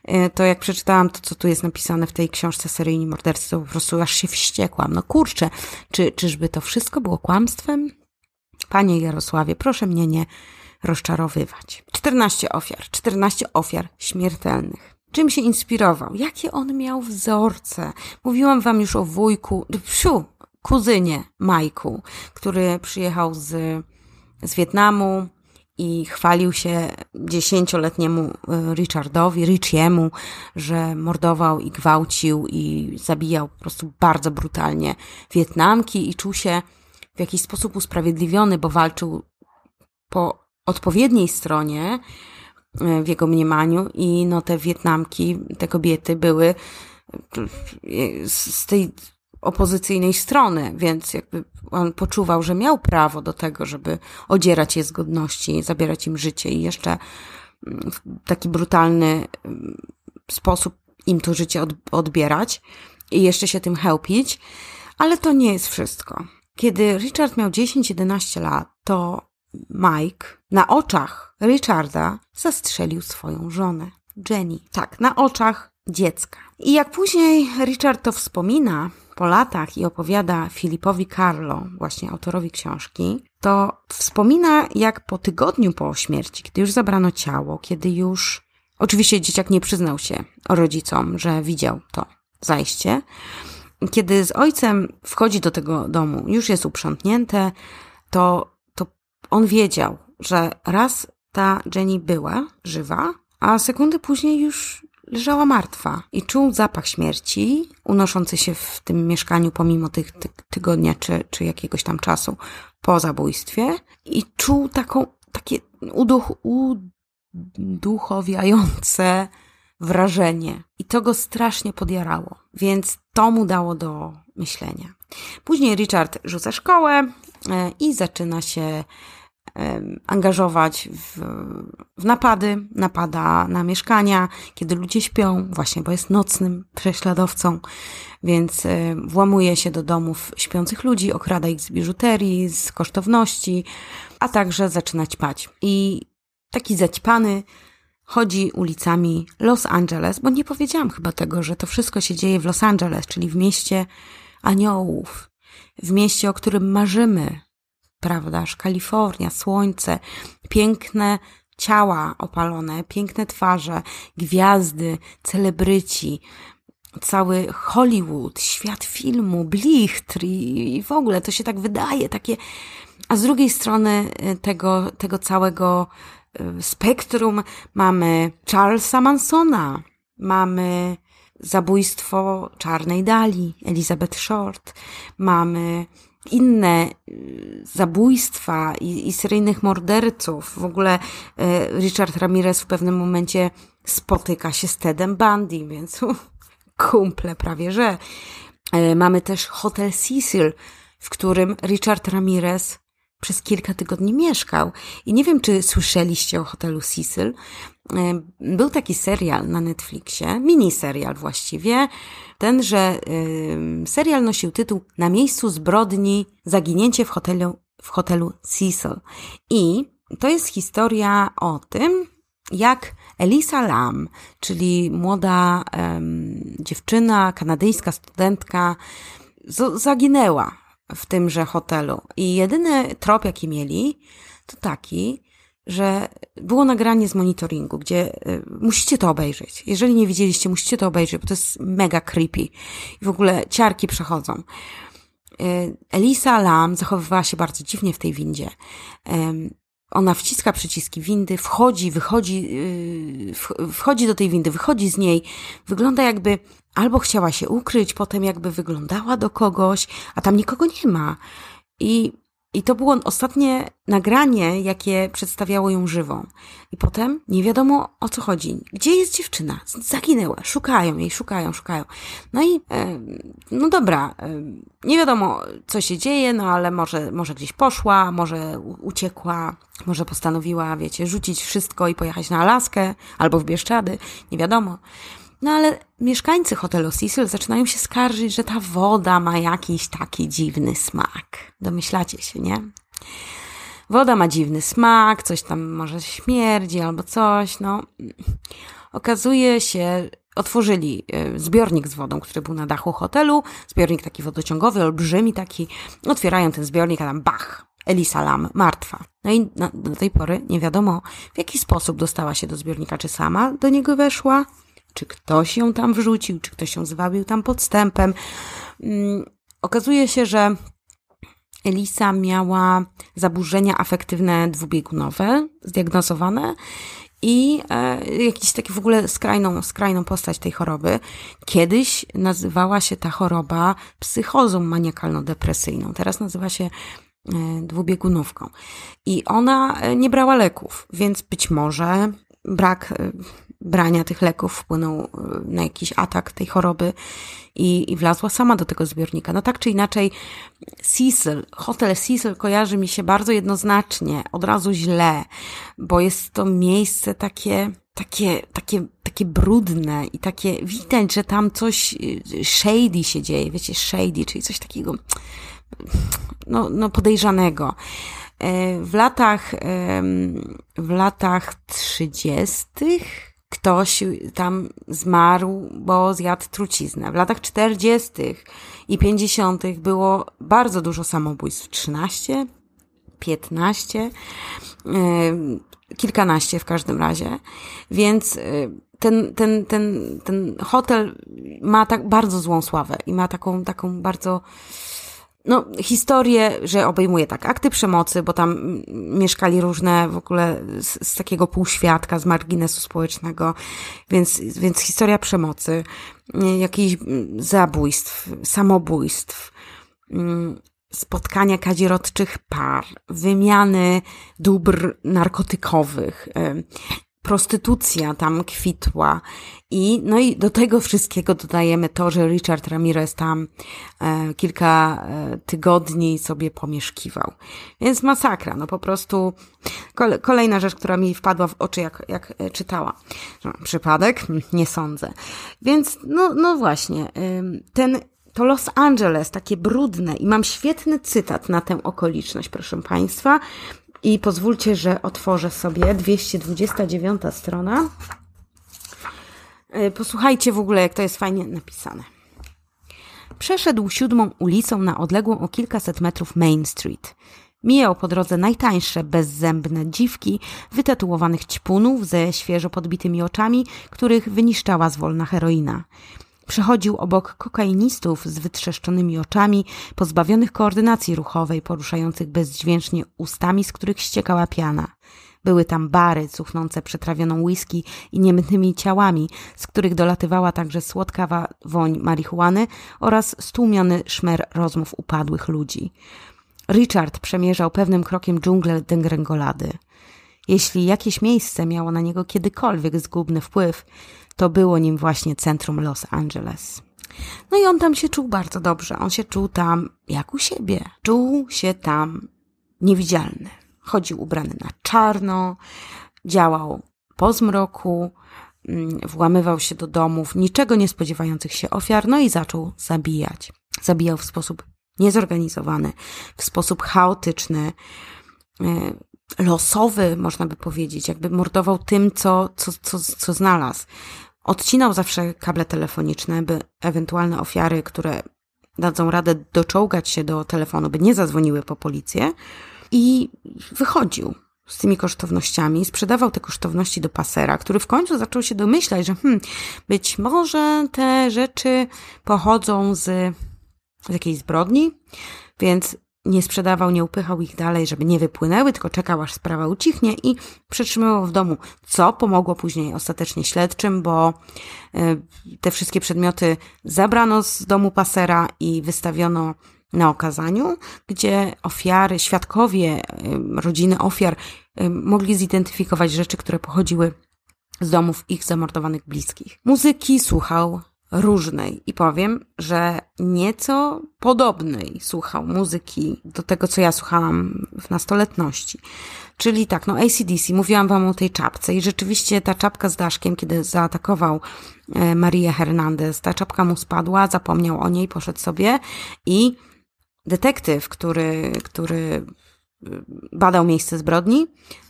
e, to jak przeczytałam to, co tu jest napisane w tej książce Seryjni Mordercy, to po prostu aż się wściekłam. No kurczę, czy, czyżby to wszystko było kłamstwem? Panie Jarosławie, proszę mnie nie rozczarowywać. 14 ofiar, 14 ofiar śmiertelnych. Czym się inspirował? Jakie on miał wzorce? Mówiłam wam już o wujku, psiu, kuzynie Majku, który przyjechał z, z Wietnamu i chwalił się dziesięcioletniemu e, Richardowi, Richiemu, że mordował i gwałcił i zabijał po prostu bardzo brutalnie Wietnamki i czuł się w jakiś sposób usprawiedliwiony, bo walczył po odpowiedniej stronie e, w jego mniemaniu i no te Wietnamki, te kobiety były e, z tej opozycyjnej strony, więc jakby on poczuwał, że miał prawo do tego, żeby odzierać je z godności, zabierać im życie i jeszcze mm, w taki brutalny mm, sposób im to życie odbierać i jeszcze się tym chełpić, ale to nie jest wszystko. Kiedy Richard miał 10-11 lat, to Mike na oczach Richarda zastrzelił swoją żonę, Jenny. Tak, na oczach dziecka. I jak później Richard to wspomina po latach i opowiada Filipowi Carlo, właśnie autorowi książki, to wspomina jak po tygodniu po śmierci, kiedy już zabrano ciało, kiedy już oczywiście dzieciak nie przyznał się rodzicom, że widział to zajście, kiedy z ojcem wchodzi do tego domu, już jest uprzątnięte, to, to on wiedział, że raz ta Jenny była żywa, a sekundy później już leżała martwa i czuł zapach śmierci unoszący się w tym mieszkaniu pomimo tych ty tygodnia czy, czy jakiegoś tam czasu po zabójstwie i czuł taką, takie uduch, uduchowiające wrażenie i to go strasznie podjarało, więc to mu dało do myślenia. Później Richard rzuca szkołę e, i zaczyna się angażować w, w, napady, napada na mieszkania, kiedy ludzie śpią, właśnie bo jest nocnym prześladowcą, więc e, włamuje się do domów śpiących ludzi, okrada ich z biżuterii, z kosztowności, a także zaczyna ćpać. I taki zaćpany chodzi ulicami Los Angeles, bo nie powiedziałam chyba tego, że to wszystko się dzieje w Los Angeles, czyli w mieście aniołów, w mieście, o którym marzymy, prawdaż? Kalifornia, słońce, piękne ciała opalone, piękne twarze, gwiazdy, celebryci, cały Hollywood, świat filmu, blichtr i, i w ogóle to się tak wydaje, takie. A z drugiej strony y, tego, tego całego spektrum. Mamy Charlesa Mansona, mamy zabójstwo Czarnej Dali, Elizabeth Short, mamy inne y, zabójstwa i, i seryjnych morderców. W ogóle y, Richard Ramirez w pewnym momencie spotyka się z Tedem Bundy, więc kumple prawie że. Y, mamy też Hotel Cecil, w którym Richard Ramirez przez kilka tygodni mieszkał. I nie wiem, czy słyszeliście o hotelu Cecil. E, był taki serial na Netflixie, miniserial właściwie. ten że e, serial nosił tytuł Na miejscu zbrodni zaginięcie w hotelu, w hotelu Cecil. I to jest historia o tym, jak Elisa Lam, czyli młoda um, dziewczyna, kanadyjska studentka, zaginęła w tymże hotelu. I jedyny trop, jaki mieli, to taki, że było nagranie z monitoringu, gdzie y, musicie to obejrzeć. Jeżeli nie widzieliście, musicie to obejrzeć, bo to jest mega creepy. I w ogóle ciarki przechodzą. Y, Elisa Lam zachowywała się bardzo dziwnie w tej windzie. Ona wciska przyciski windy, wchodzi, wychodzi, yy, wchodzi do tej windy, wychodzi z niej. Wygląda jakby albo chciała się ukryć, potem jakby wyglądała do kogoś, a tam nikogo nie ma. I i to było ostatnie nagranie, jakie przedstawiało ją żywą. I potem nie wiadomo o co chodzi. Gdzie jest dziewczyna? Zaginęła. Szukają jej, szukają, szukają. No i e, no dobra, e, nie wiadomo co się dzieje, no ale może, może gdzieś poszła, może uciekła, może postanowiła, wiecie, rzucić wszystko i pojechać na Alaskę albo w Bieszczady. Nie wiadomo. No ale mieszkańcy hotelu Cecil zaczynają się skarżyć, że ta woda ma jakiś taki dziwny smak. Domyślacie się, nie? Woda ma dziwny smak, coś tam może śmierdzi albo coś, no. Okazuje się, otworzyli y, zbiornik z wodą, który był na dachu hotelu, zbiornik taki wodociągowy, olbrzymi taki, otwierają ten zbiornik, a tam bach, Elisa Lam, martwa. No i do tej pory nie wiadomo, w jaki sposób dostała się do zbiornika, czy sama do niego weszła, czy ktoś ją tam wrzucił, czy ktoś ją zwabił tam podstępem. Mm, okazuje się, że Elisa miała zaburzenia afektywne dwubiegunowe zdiagnozowane i e, jakiś taki w ogóle skrajną, skrajną postać tej choroby. Kiedyś nazywała się ta choroba psychozą maniakalno-depresyjną, teraz nazywa się e, dwubiegunówką. I ona e, nie brała leków, więc być może brak e, brania tych leków wpłynął e, na jakiś atak tej choroby i, i wlazła sama do tego zbiornika. No tak czy inaczej, Cecil, hotel Cecil kojarzy mi się bardzo jednoznacznie, od razu źle, bo jest to miejsce takie, takie, takie, takie brudne i takie, widać, że tam coś e, shady się dzieje, wiecie, shady, czyli coś takiego, no, no podejrzanego. E, w latach, w latach trzydziestych ktoś tam zmarł, bo zjadł truciznę. W latach 40. i 50. było bardzo dużo samobójstw 13, 15, e, kilkanaście w każdym razie. Więc e, ten, ten, ten, ten hotel ma tak bardzo złą sławę i ma taką, taką bardzo no, historię, że obejmuje tak akty przemocy, bo tam mieszkali różne w ogóle z, z takiego półświadka, z marginesu społecznego, więc, więc historia przemocy, mm, jakichś mm, zabójstw, samobójstw, mm, spotkania kadzirodczych par, wymiany dóbr narkotykowych, prostytucja tam kwitła. I, no i do tego wszystkiego dodajemy to, że Richard Ramirez tam e, kilka e, tygodni sobie pomieszkiwał. Więc masakra, no po prostu kolejna rzecz, która mi wpadła w oczy, jak, jak e, czytała. No, przypadek? Nie sądzę. Więc, no, no właśnie, ten to Los Angeles, takie brudne i mam świetny cytat na tę okoliczność, proszę Państwa. I pozwólcie, że otworzę sobie 229 strona. E, posłuchajcie w ogóle, jak to jest fajnie napisane. Przeszedł siódmą ulicą na odległą o kilkaset metrów Main Street. Mijał po drodze najtańsze, bezzębne dziwki, wytatuowanych ćpunów ze świeżo podbitymi oczami, których wyniszczała zwolna heroina. Przechodził obok kokainistów z wytrzeszczonymi oczami, pozbawionych koordynacji ruchowej, poruszających bezdźwięcznie ustami, z których ściekała piana. Były tam bary cuchnące przetrawioną whisky i niemytymi ciałami, z których dolatywała także słodkawa woń marihuany oraz stłumiony szmer rozmów upadłych ludzi. Richard przemierzał pewnym krokiem dżunglę dęgręgolady. Jeśli jakieś miejsce miało na niego kiedykolwiek zgubny wpływ, to było nim właśnie centrum Los Angeles. No i on tam się czuł bardzo dobrze. On się czuł tam jak u siebie. Czuł się tam niewidzialny. Chodził ubrany na czarno, działał po zmroku, mm, włamywał się do domów niczego nie spodziewających się ofiar, no i zaczął zabijać. Zabijał w sposób niezorganizowany, w sposób chaotyczny, e, losowy, można by powiedzieć, jakby mordował tym, co, co, co, co znalazł. Odcinał zawsze kable telefoniczne, by ewentualne ofiary, które dadzą radę doczołgać się do telefonu, by nie zadzwoniły po policję i wychodził z tymi kosztownościami, sprzedawał te kosztowności do pasera, który w końcu zaczął się domyślać, że hmm, być może te rzeczy pochodzą z, z jakiejś zbrodni, więc nie sprzedawał, nie upychał ich dalej, żeby nie wypłynęły, tylko czekał aż sprawa ucichnie i przetrzymywał w domu, co pomogło później ostatecznie śledczym, bo e, te wszystkie przedmioty zabrano z domu pasera i wystawiono na okazaniu, gdzie ofiary, świadkowie, e, rodziny ofiar e, mogli zidentyfikować rzeczy, które pochodziły z domów ich zamordowanych bliskich. Muzyki słuchał różnej i powiem, że nieco podobnej słuchał muzyki do tego, co ja słuchałam w nastoletności. Czyli tak, no ACDC, mówiłam wam o tej czapce i rzeczywiście ta czapka z Daszkiem, kiedy zaatakował e, Marię Hernandez, ta czapka mu spadła, zapomniał o niej, poszedł sobie i detektyw, który, który y, badał miejsce zbrodni,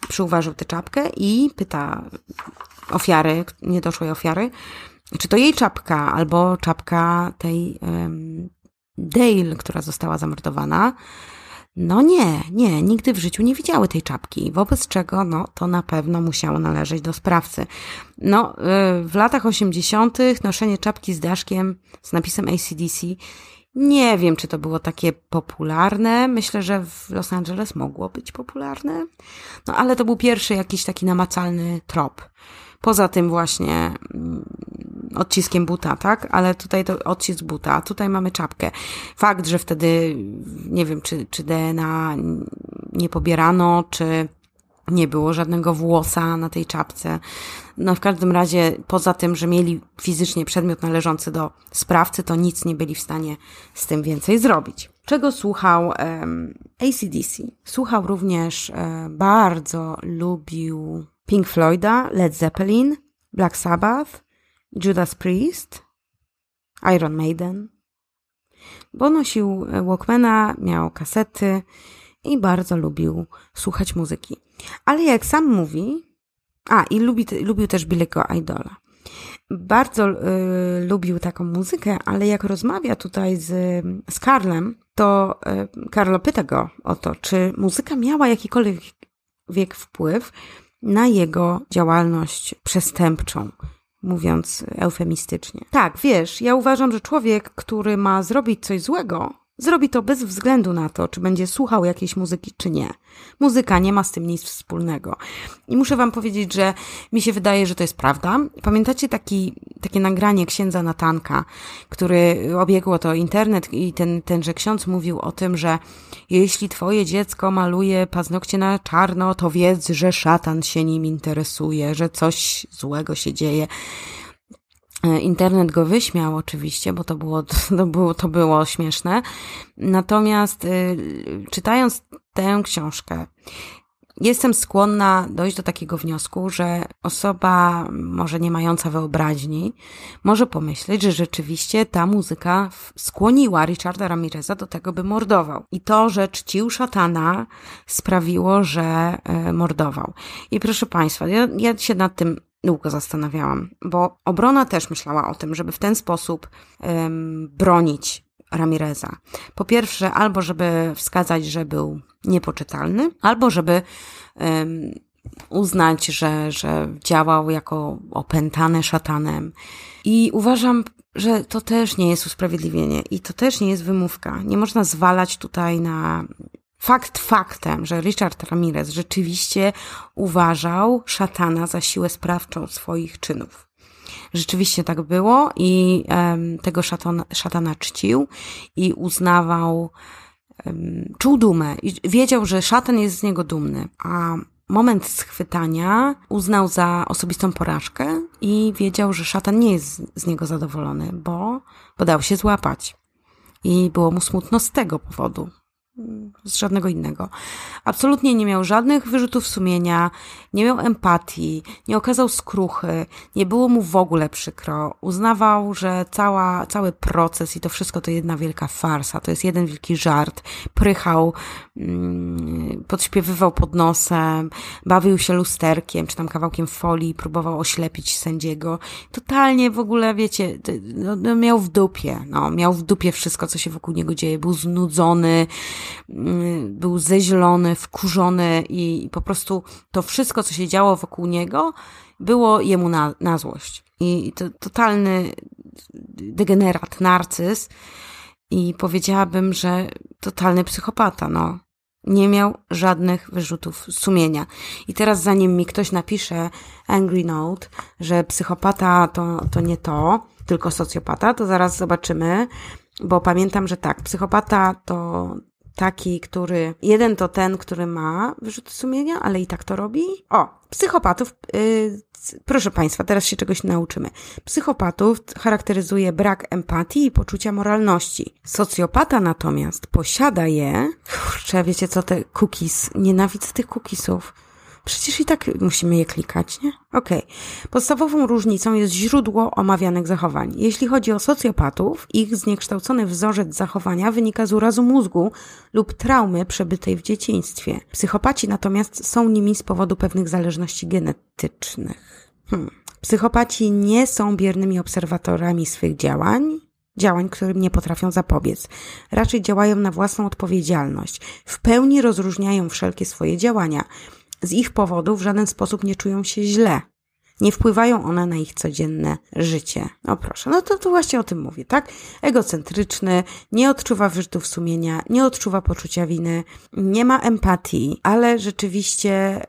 przyuważył tę czapkę i pyta ofiary, niedoszłej ofiary, czy to jej czapka, albo czapka tej um, Dale, która została zamordowana. No nie, nie, nigdy w życiu nie widziały tej czapki, wobec czego no, to na pewno musiało należeć do sprawcy. No, yy, w latach 80. noszenie czapki z daszkiem z napisem ACDC nie wiem, czy to było takie popularne. Myślę, że w Los Angeles mogło być popularne. No ale to był pierwszy jakiś taki namacalny trop. Poza tym właśnie mm, odciskiem buta, tak? Ale tutaj to odcisk buta, a tutaj mamy czapkę. Fakt, że wtedy nie wiem, czy, czy DNA nie pobierano, czy nie było żadnego włosa na tej czapce. No w każdym razie, poza tym, że mieli fizycznie przedmiot należący do sprawcy, to nic nie byli w stanie z tym więcej zrobić. Czego słuchał um, ACDC? Słuchał również, um, bardzo lubił Pink Floyda, Led Zeppelin, Black Sabbath, Judas Priest, Iron Maiden. Bo nosił e, Walkmana, miał kasety i bardzo lubił słuchać muzyki. Ale jak sam mówi, a i lubi, lubił też Billy'ego Idola. Bardzo y, lubił taką muzykę, ale jak rozmawia tutaj z, z Karlem, to y, Karlo pyta go o to, czy muzyka miała jakikolwiek wpływ na jego działalność przestępczą, mówiąc eufemistycznie. Tak, wiesz, ja uważam, że człowiek, który ma zrobić coś złego, Zrobi to bez względu na to, czy będzie słuchał jakiejś muzyki, czy nie. Muzyka nie ma z tym nic wspólnego. I muszę Wam powiedzieć, że mi się wydaje, że to jest prawda. Pamiętacie taki, takie nagranie księdza Natanka, który obiegło to internet i ten, tenże ksiądz mówił o tym, że jeśli Twoje dziecko maluje paznokcie na czarno, to wiedz, że szatan się nim interesuje, że coś złego się dzieje. E, internet go wyśmiał oczywiście, bo to było, to było, to było śmieszne. Natomiast y, czytając tę książkę, jestem skłonna dojść do takiego wniosku, że osoba może nie mająca wyobraźni może pomyśleć, że rzeczywiście ta muzyka skłoniła Richarda Ramireza do tego, by mordował. I to, że czcił szatana sprawiło, że e, mordował. I proszę Państwa, ja, ja się nad tym długo zastanawiałam, bo obrona też myślała o tym, żeby w ten sposób um, bronić Ramireza. Po pierwsze, albo żeby wskazać, że był niepoczytalny, albo żeby um, uznać, że, że działał jako opętany szatanem. I uważam, że to też nie jest usprawiedliwienie i to też nie jest wymówka. Nie można zwalać tutaj na Fakt faktem, że Richard Ramirez rzeczywiście uważał szatana za siłę sprawczą swoich czynów. Rzeczywiście tak było i um, tego szatana, szatana czcił i uznawał, um, czuł dumę i wiedział, że szatan jest z niego dumny, a moment schwytania uznał za osobistą porażkę i wiedział, że szatan nie jest z niego zadowolony, bo podał się złapać. I było mu smutno z tego powodu. Mm, z żadnego innego. Absolutnie nie miał żadnych wyrzutów sumienia, nie miał empatii, nie okazał skruchy, nie było mu w ogóle przykro. Uznawał, że cała, cały proces i to wszystko to jedna wielka farsa, to jest jeden wielki żart. Prychał, mm, podśpiewywał pod nosem, bawił się lusterkiem czy tam kawałkiem folii, próbował oślepić sędziego. Totalnie w ogóle, wiecie, no, no, miał w dupie, no, miał w dupie wszystko, co się wokół niego dzieje. Był znudzony, Mm, był zeźlony, wkurzony i po prostu to wszystko, co się działo wokół niego, było jemu na, na złość. I to totalny degenerat, narcyz i powiedziałabym, że totalny psychopata, no. Nie miał żadnych wyrzutów sumienia. I teraz, zanim mi ktoś napisze Angry Note, że psychopata to, to nie to, tylko socjopata, to zaraz zobaczymy, bo pamiętam, że tak, psychopata to, Taki, który. Jeden to ten, który ma wyrzut sumienia, ale i tak to robi. O, psychopatów. Yy, proszę Państwa, teraz się czegoś nauczymy. Psychopatów charakteryzuje brak empatii i poczucia moralności. Socjopata natomiast posiada je. Kurczę, wiecie co, te cookies. Nienawidzę tych cookiesów Przecież i tak musimy je klikać, nie? Okej. Okay. Podstawową różnicą jest źródło omawianych zachowań. Jeśli chodzi o socjopatów, ich zniekształcony wzorzec zachowania wynika z urazu mózgu lub traumy przebytej w dzieciństwie. Psychopaci natomiast są nimi z powodu pewnych zależności genetycznych. Hmm. Psychopaci nie są biernymi obserwatorami swych działań, działań, którym nie potrafią zapobiec. Raczej działają na własną odpowiedzialność. W pełni rozróżniają wszelkie swoje działania z ich powodu w żaden sposób nie czują się źle. Nie wpływają one na ich codzienne życie. No proszę, no to, to właśnie o tym mówię, tak? Egocentryczny, nie odczuwa wyrzutów sumienia, nie odczuwa poczucia winy, nie ma empatii, ale rzeczywiście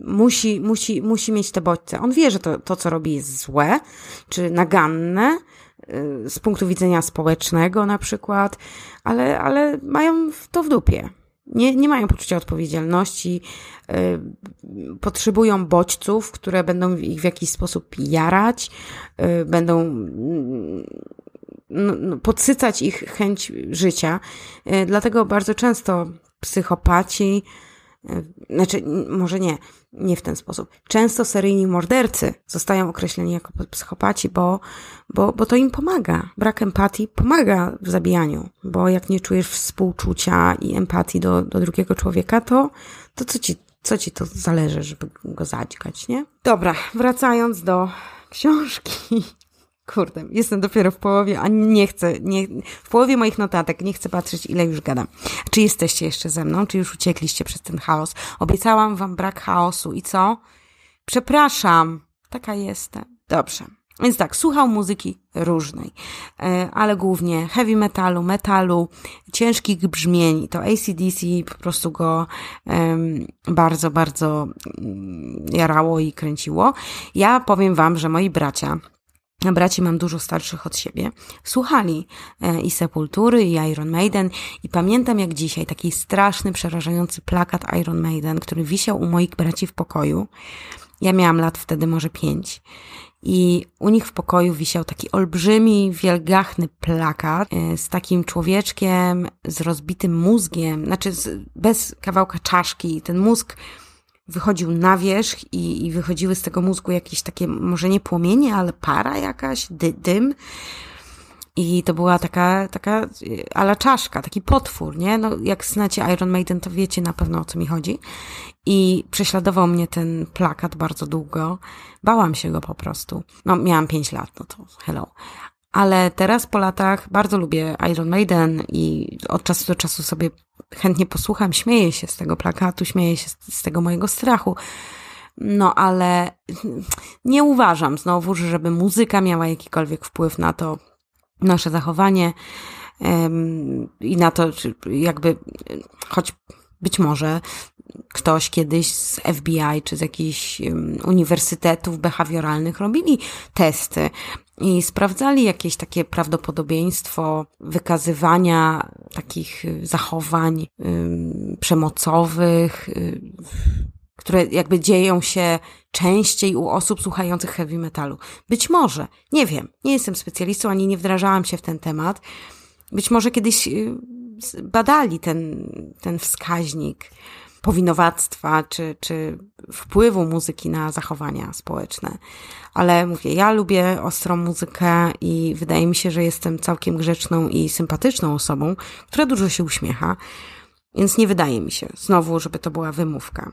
musi, musi, musi mieć te bodźce. On wie, że to, to co robi jest złe czy naganne, y, z punktu widzenia społecznego na przykład, ale, ale mają to w dupie nie, nie mają poczucia odpowiedzialności, y, potrzebują bodźców, które będą ich w jakiś sposób jarać, y, będą mm, no, no, podsycać ich chęć życia. Y, dlatego bardzo często psychopaci, znaczy może nie, nie w ten sposób. Często seryjni mordercy zostają określeni jako psychopaci, bo, bo, bo to im pomaga. Brak empatii pomaga w zabijaniu, bo jak nie czujesz współczucia i empatii do, do drugiego człowieka, to, to co, ci, co ci to zależy, żeby go zadźgać, nie? Dobra, wracając do książki. Kurde, jestem dopiero w połowie, a nie chcę, nie, w połowie moich notatek, nie chcę patrzeć, ile już gadam. Czy jesteście jeszcze ze mną, czy już uciekliście przez ten chaos? Obiecałam wam brak chaosu i co? Przepraszam, taka jestem. Dobrze. Więc tak, słuchał muzyki różnej, e, ale głównie heavy metalu, metalu, ciężkich brzmień. To ACDC po prostu go um, bardzo, bardzo mm, jarało i kręciło. Ja powiem Wam, że moi bracia braci mam dużo starszych od siebie, słuchali e, i Sepultury, i Iron Maiden i pamiętam jak dzisiaj taki straszny, przerażający plakat Iron Maiden, który wisiał u moich braci w pokoju. Ja miałam lat wtedy może pięć i u nich w pokoju wisiał taki olbrzymi, wielgachny plakat e, z takim człowieczkiem z rozbitym mózgiem, znaczy z, bez kawałka czaszki. Ten mózg wychodził na wierzch i, i wychodziły z tego mózgu jakieś takie, może nie płomienie, ale para jakaś, dy, dym. I to była taka, taka y, ala czaszka, taki potwór, nie? No, jak znacie Iron Maiden, to wiecie na pewno o co mi chodzi. I prześladował mnie ten plakat bardzo długo. Bałam się go po prostu. No, miałam 5 lat, no to hello ale teraz po latach bardzo lubię Iron Maiden i od czasu do czasu sobie chętnie posłucham, śmieję się z tego plakatu, śmieję się z, tego mojego strachu. No ale nie uważam znowu, żeby muzyka miała jakikolwiek wpływ na to nasze zachowanie i na to, jakby choć być może ktoś kiedyś z FBI czy z jakichś uniwersytetów behawioralnych robili testy i sprawdzali jakieś takie prawdopodobieństwo wykazywania takich y, zachowań y, przemocowych, y, które jakby dzieją się częściej u osób słuchających heavy metalu. Być może, nie wiem, nie jestem specjalistą ani nie wdrażałam się w ten temat. Być może kiedyś y, badali ten, ten wskaźnik powinowactwa czy, czy wpływu muzyki na zachowania społeczne. Ale mówię, ja lubię ostrą muzykę i wydaje mi się, że jestem całkiem grzeczną i sympatyczną osobą, która dużo się uśmiecha. Więc nie wydaje mi się, znowu, żeby to była wymówka.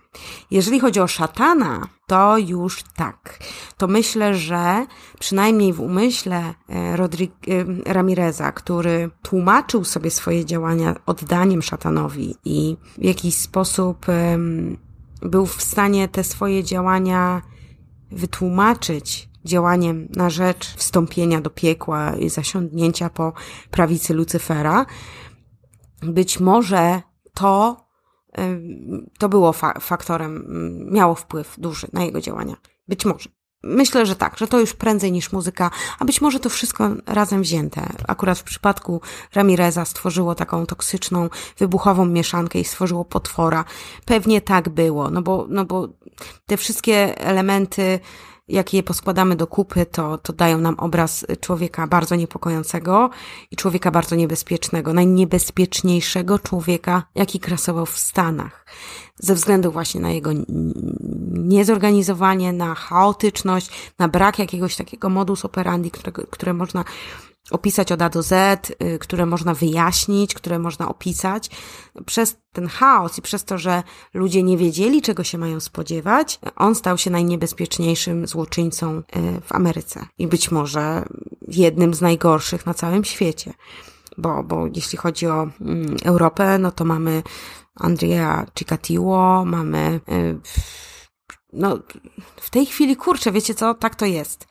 Jeżeli chodzi o szatana, to już tak. To myślę, że przynajmniej w umyśle e, Rodrig e, Ramireza, który tłumaczył sobie swoje działania oddaniem szatanowi i w jakiś sposób był w stanie te swoje działania wytłumaczyć działaniem na rzecz wstąpienia do piekła i zasiądnięcia po prawicy Lucyfera, być może to, to było fa faktorem, mm, miało wpływ duży na jego działania. Być może. Myślę, że tak, że to już prędzej niż muzyka, a być może to wszystko razem wzięte. Akurat w przypadku Ramireza stworzyło taką toksyczną, wybuchową mieszankę i stworzyło potwora. Pewnie tak było, no bo, no bo te wszystkie elementy jak je poskładamy do kupy, to, to dają nam obraz człowieka bardzo niepokojącego i człowieka bardzo niebezpiecznego, najniebezpieczniejszego człowieka, jaki krasował w Stanach. Ze względu właśnie na jego niezorganizowanie, na chaotyczność, na brak jakiegoś takiego modus operandi, którego, które można opisać od A do Z, y, które można wyjaśnić, które można opisać. Przez ten chaos i przez to, że ludzie nie wiedzieli, czego się mają spodziewać, on stał się najniebezpieczniejszym złoczyńcą y, w Ameryce i być może jednym z najgorszych na całym świecie. Bo, bo jeśli chodzi o mm, Europę, no to mamy Andrea Cicatillo, mamy. Yy, no, w tej chwili kurczę, wiecie co, tak to jest.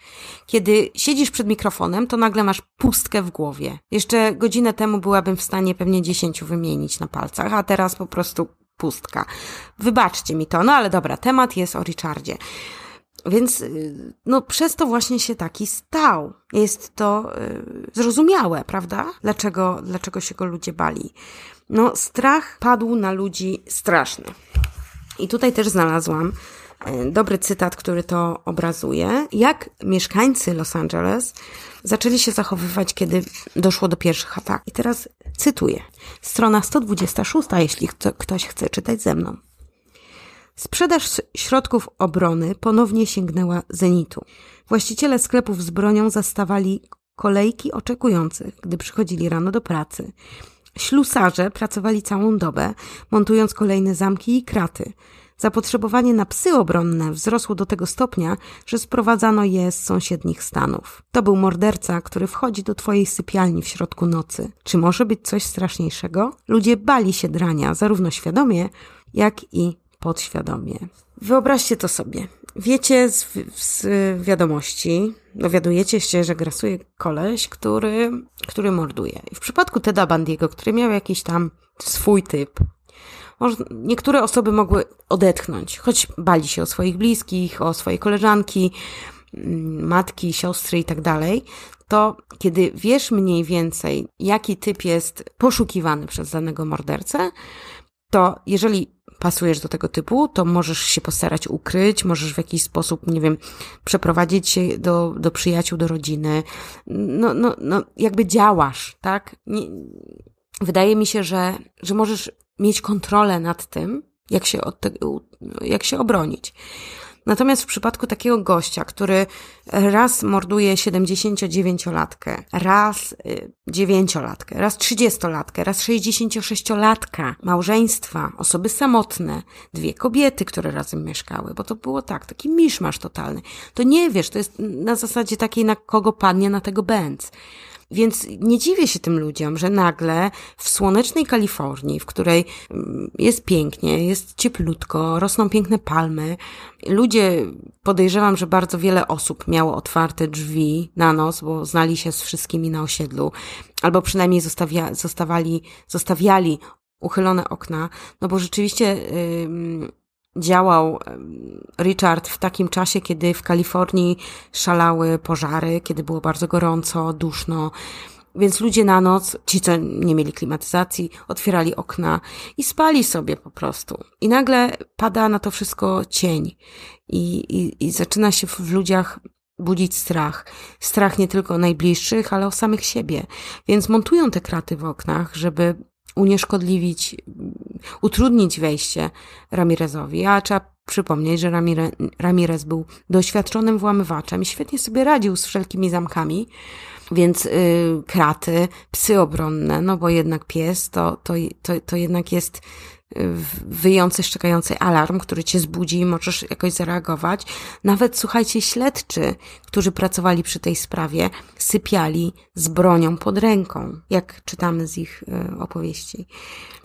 Kiedy siedzisz przed mikrofonem, to nagle masz pustkę w głowie. Jeszcze godzinę temu byłabym w stanie pewnie dziesięciu wymienić na palcach, a teraz po prostu pustka. Wybaczcie mi to, no ale dobra, temat jest o Richardzie. Więc y, no, przez to właśnie się taki stał. Jest to y, zrozumiałe, prawda? Dlaczego, dlaczego się go ludzie bali? No, strach padł na ludzi straszny. I tutaj też znalazłam E, dobry cytat, który to obrazuje, jak mieszkańcy Los Angeles zaczęli się zachowywać, kiedy doszło do pierwszych ataków. I teraz cytuję. Strona 126, jeśli ktoś chce czytać ze mną. Sprzedaż środków obrony ponownie sięgnęła zenitu. Właściciele sklepów z bronią zastawali kolejki oczekujących, gdy przychodzili rano do pracy. Ślusarze pracowali całą dobę, montując kolejne zamki i kraty. Zapotrzebowanie na psy obronne wzrosło do tego stopnia, że sprowadzano je z sąsiednich stanów. To był morderca, który wchodzi do twojej sypialni w środku nocy. Czy może być coś straszniejszego? Ludzie bali się drania, zarówno świadomie, jak i podświadomie. Wyobraźcie to sobie. Wiecie z, z wiadomości, dowiadujecie się, że grasuje koleś, który, który morduje. I w przypadku Teda Bandiego, który miał jakiś tam swój typ, niektóre osoby mogły odetchnąć, choć bali się o swoich bliskich, o swoje koleżanki, mm, matki, siostry i tak dalej, to kiedy wiesz mniej więcej, jaki typ jest poszukiwany przez danego mordercę, to jeżeli pasujesz do tego typu, to możesz się postarać ukryć, możesz w jakiś sposób, nie wiem, przeprowadzić się do, do przyjaciół, do rodziny. No, no, no, jakby działasz, tak? Nie, wydaje mi się, że, że możesz mieć kontrolę nad tym, jak się, od te, jak się obronić. Natomiast w przypadku takiego gościa, który raz morduje 79-latkę, raz 9-latkę, y, raz 30-latkę, raz 66-latka, małżeństwa, osoby samotne, dwie kobiety, które razem mieszkały, bo to było tak, taki miszmasz totalny. To nie wiesz, to jest na zasadzie takiej, na kogo padnie, na tego będz. Więc nie dziwię się tym ludziom, że nagle w słonecznej Kalifornii, w której mm, jest pięknie, jest cieplutko, rosną piękne palmy, ludzie, podejrzewam, że bardzo wiele osób miało otwarte drzwi na noc, bo znali się z wszystkimi na osiedlu, albo przynajmniej zostawia, zostawali, zostawiali uchylone okna, no bo rzeczywiście yy, działał Richard w takim czasie, kiedy w Kalifornii szalały pożary, kiedy było bardzo gorąco, duszno. Więc ludzie na noc, ci co nie mieli klimatyzacji, otwierali okna i spali sobie po prostu. I nagle pada na to wszystko cień i, i, i zaczyna się w ludziach budzić strach. Strach nie tylko najbliższych, ale o samych siebie. Więc montują te kraty w oknach, żeby unieszkodliwić, utrudnić wejście Ramirezowi, a trzeba przypomnieć, że Ramire, Ramirez był doświadczonym włamywaczem, świetnie sobie radził z wszelkimi zamkami, więc y, kraty, psy obronne, no bo jednak pies to, to, to, to jednak jest wyjący, szczekający alarm, który cię zbudzi i możesz jakoś zareagować. Nawet słuchajcie, śledczy, którzy pracowali przy tej sprawie, sypiali z bronią pod ręką, jak czytamy z ich e, opowieści.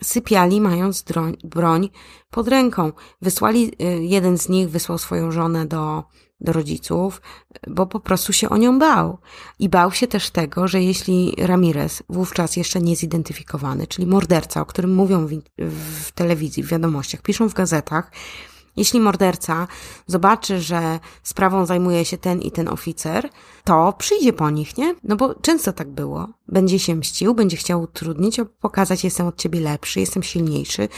Sypiali mając broń pod ręką. Wysłali, e, jeden z nich wysłał swoją żonę do do rodziców, bo po prostu się o nią bał. I bał się też tego, że jeśli Ramirez, wówczas jeszcze niezidentyfikowany, czyli morderca, o którym mówią w, w telewizji, w wiadomościach, piszą w gazetach, jeśli morderca zobaczy, że sprawą zajmuje się ten i ten oficer, to przyjdzie po nich, nie? No bo często tak było. Będzie się mścił, będzie chciał utrudnić, pokazać, jestem od ciebie lepszy, jestem silniejszy,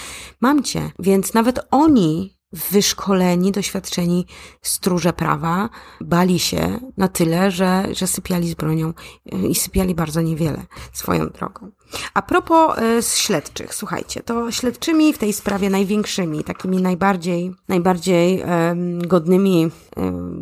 mam cię. Więc nawet oni wyszkoleni, doświadczeni stróże prawa bali się na tyle, że, że sypiali z bronią e, i sypiali bardzo niewiele swoją drogą. A propos e, śledczych, słuchajcie, to śledczymi w tej sprawie największymi, takimi najbardziej, najbardziej godnymi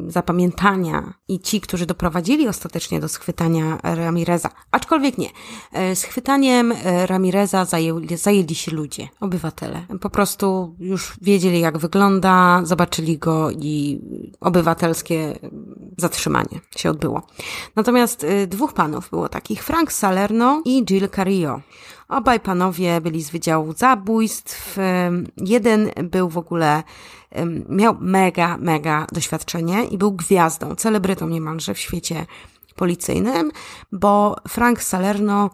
zapamiętania i ci, którzy doprowadzili ostatecznie do schwytania Ramireza, aczkolwiek nie, e, schwytaniem e, Ramireza zajęli, zajęli się ludzie, obywatele. Po prostu już wiedzieli, jak wygląda, zobaczyli go i obywatelskie zatrzymanie się odbyło. Natomiast dwóch panów było takich, Frank Salerno i Jill Carrier Obaj panowie byli z Wydziału Zabójstw. Jeden był w ogóle, miał mega, mega doświadczenie i był gwiazdą, celebrytą niemalże w świecie policyjnym, bo Frank Salerno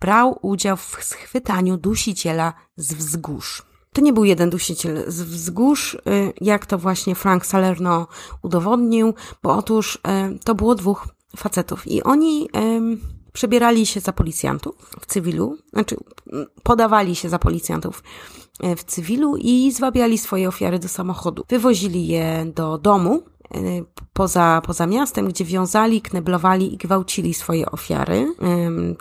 brał udział w schwytaniu dusiciela z wzgórz. To nie był jeden dusiciel z wzgórz, y, jak to właśnie Frank Salerno udowodnił, bo otóż y, to było dwóch facetów i oni przebierali się za policjantów w cywilu, znaczy podawali się za policjantów e, w cywilu i zwabiali swoje ofiary do samochodu. Wywozili je do domu e, poza, poza miastem, gdzie wiązali, kneblowali i gwałcili swoje ofiary.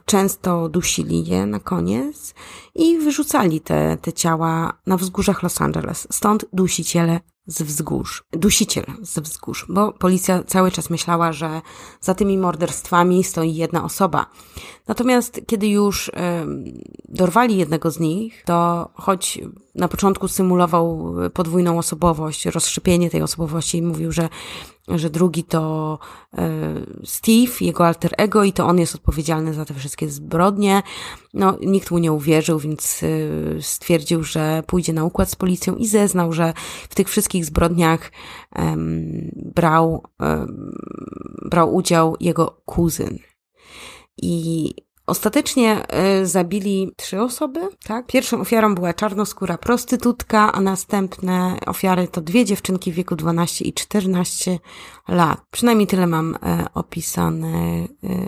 Często dusili je na koniec i wyrzucali te, te ciała na wzgórzach Los Angeles. Stąd dusiciele z wzgórz, dusiciel z wzgórz, bo policja cały czas myślała, że za tymi morderstwami stoi jedna osoba. Natomiast kiedy już dorwali jednego z nich, to choć na początku symulował podwójną osobowość, rozszczepienie tej osobowości i mówił, że że drugi to e, Steve, jego alter ego i to on jest odpowiedzialny za te wszystkie zbrodnie. No, nikt mu nie uwierzył, więc e, stwierdził, że pójdzie na układ z policją i zeznał, że w tych wszystkich zbrodniach um, brał, um, brał udział jego kuzyn. I Ostatecznie y, zabili trzy osoby, tak? Pierwszą ofiarą była czarnoskóra prostytutka, a następne ofiary to dwie dziewczynki w wieku 12 i 14 lat. Przynajmniej tyle mam y, opisane,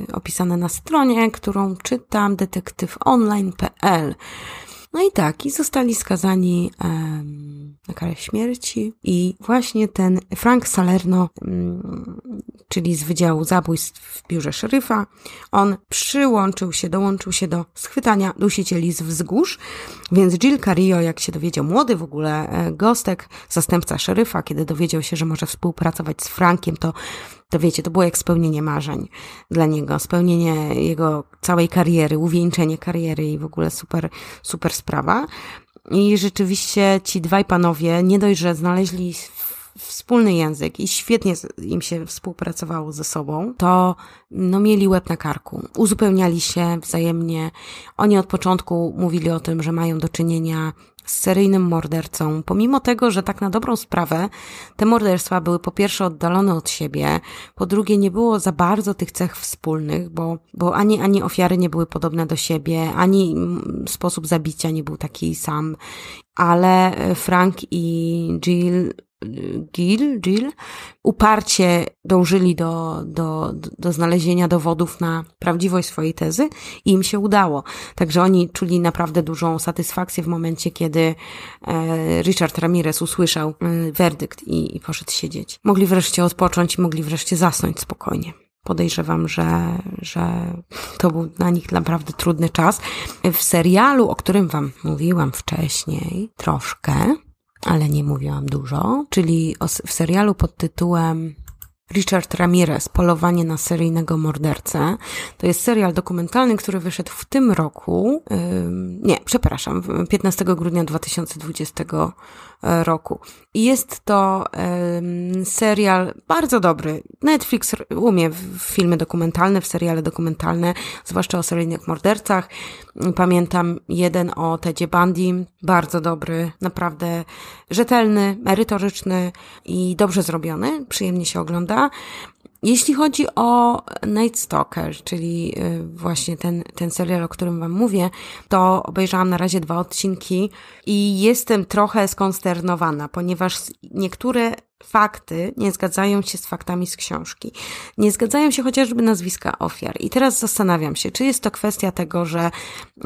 y, opisane na stronie, którą czytam detektywonline.pl. No i tak, i zostali skazani na karę śmierci. I właśnie ten Frank Salerno, mm, czyli z Wydziału Zabójstw w biurze szeryfa, on przyłączył się, dołączył się do schwytania dusicieli z wzgórz, więc Jill Carillo, jak się dowiedział, młody w ogóle e, gostek, zastępca szeryfa, kiedy dowiedział się, że może współpracować z Frankiem, to to wiecie, to było jak spełnienie marzeń dla niego, spełnienie jego całej kariery, uwieńczenie kariery i w ogóle super, super sprawa. I rzeczywiście ci dwaj panowie, nie dość, że znaleźli wspólny język i świetnie im się współpracowało ze sobą, to no, mieli łeb na karku. Uzupełniali się wzajemnie. Oni od początku mówili o tym, że mają do czynienia z seryjnym mordercą, pomimo tego, że tak na dobrą sprawę te morderstwa były po pierwsze oddalone od siebie, po drugie nie było za bardzo tych cech wspólnych, bo, bo ani, ani ofiary nie były podobne do siebie, ani mm, sposób zabicia nie był taki sam ale e, Frank i Jill Gil, Jill uparcie dążyli do, do, do znalezienia dowodów na prawdziwość swojej tezy i im się udało. Także oni czuli naprawdę dużą satysfakcję w momencie, kiedy e, Richard Ramirez usłyszał e, werdykt i, i poszedł siedzieć. Mogli wreszcie odpocząć, i mogli wreszcie zasnąć spokojnie podejrzewam, że, że to był dla nich naprawdę trudny czas. W serialu, o którym Wam mówiłam wcześniej, troszkę, ale nie mówiłam dużo, czyli w serialu pod tytułem Richard Ramirez, Polowanie na seryjnego mordercę. To jest serial dokumentalny, który wyszedł w tym roku, nie, przepraszam, 15 grudnia 2020 roku. I jest to serial bardzo dobry. Netflix umie w filmy dokumentalne, w seriale dokumentalne, zwłaszcza o seryjnych mordercach. Pamiętam jeden o Tedzie Bundy, bardzo dobry, naprawdę rzetelny, merytoryczny i dobrze zrobiony, przyjemnie się ogląda. Jeśli chodzi o Night Stalker, czyli y, właśnie ten, ten serial, o którym Wam mówię, to obejrzałam na razie dwa odcinki i jestem trochę skonsternowana, ponieważ niektóre fakty nie zgadzają się z faktami z książki. Nie zgadzają się chociażby nazwiska ofiar. I teraz zastanawiam się, czy jest to kwestia tego, że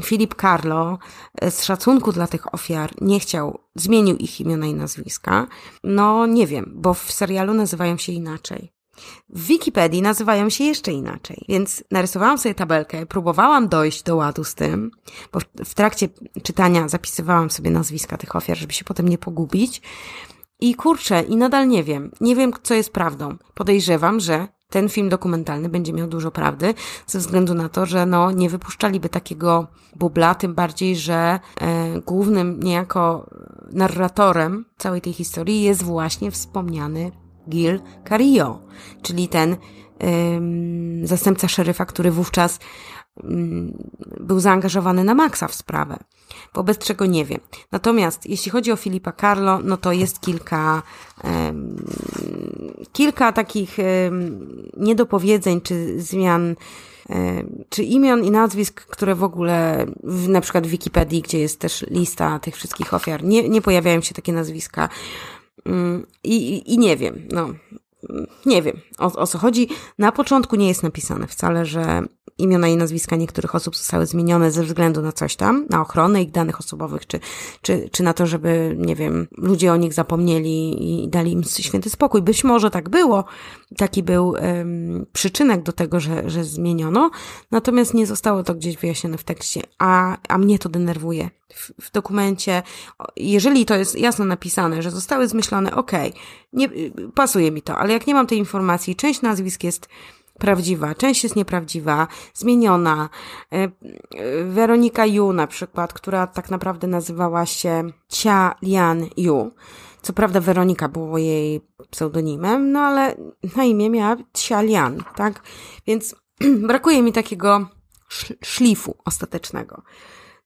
Filip Carlo y, z szacunku dla tych ofiar nie chciał, zmienił ich imiona i nazwiska. No nie wiem, bo w serialu nazywają się inaczej. W Wikipedii nazywają się jeszcze inaczej, więc narysowałam sobie tabelkę, próbowałam dojść do ładu z tym, bo w trakcie czytania zapisywałam sobie nazwiska tych ofiar, żeby się potem nie pogubić. I kurczę, i nadal nie wiem. Nie wiem, co jest prawdą. Podejrzewam, że ten film dokumentalny będzie miał dużo prawdy, ze względu na to, że no, nie wypuszczaliby takiego bubla, tym bardziej, że e, głównym niejako narratorem całej tej historii jest właśnie wspomniany Gil Carillo, czyli ten ym, zastępca szeryfa, który wówczas mm, był zaangażowany na maksa w sprawę, wobec czego nie wiem. Natomiast jeśli chodzi o Filipa Carlo, no to jest kilka, kilka takich niedopowiedzeń czy zmian, czy imion i nazwisk, które w ogóle, w, na przykład w Wikipedii, gdzie jest też lista tych wszystkich ofiar, nie, nie pojawiają się takie nazwiska. Mm, I, I, nie wiem, no, mm, nie wiem o, o co chodzi. Na początku nie jest napisane wcale, że imiona i nazwiska niektórych osób zostały zmienione ze względu na coś tam, na ochronę ich danych osobowych, czy, czy, czy na to, żeby, nie wiem, ludzie o nich zapomnieli i dali im święty spokój. Być może tak było, taki był um, przyczynek do tego, że, że zmieniono, natomiast nie zostało to gdzieś wyjaśnione w tekście, a, a mnie to denerwuje. W, w dokumencie, jeżeli to jest jasno napisane, że zostały zmyślone, ok, pasuje mi to, ale jak nie mam tej informacji, część nazwisk jest prawdziwa, część jest nieprawdziwa, zmieniona. E, e, Weronika Yu na przykład, która tak naprawdę nazywała się Cia Lian Yu. Co prawda Weronika było jej pseudonimem, no ale na imię miała Cia Lian, tak? Więc brakuje mi takiego szlifu ostatecznego.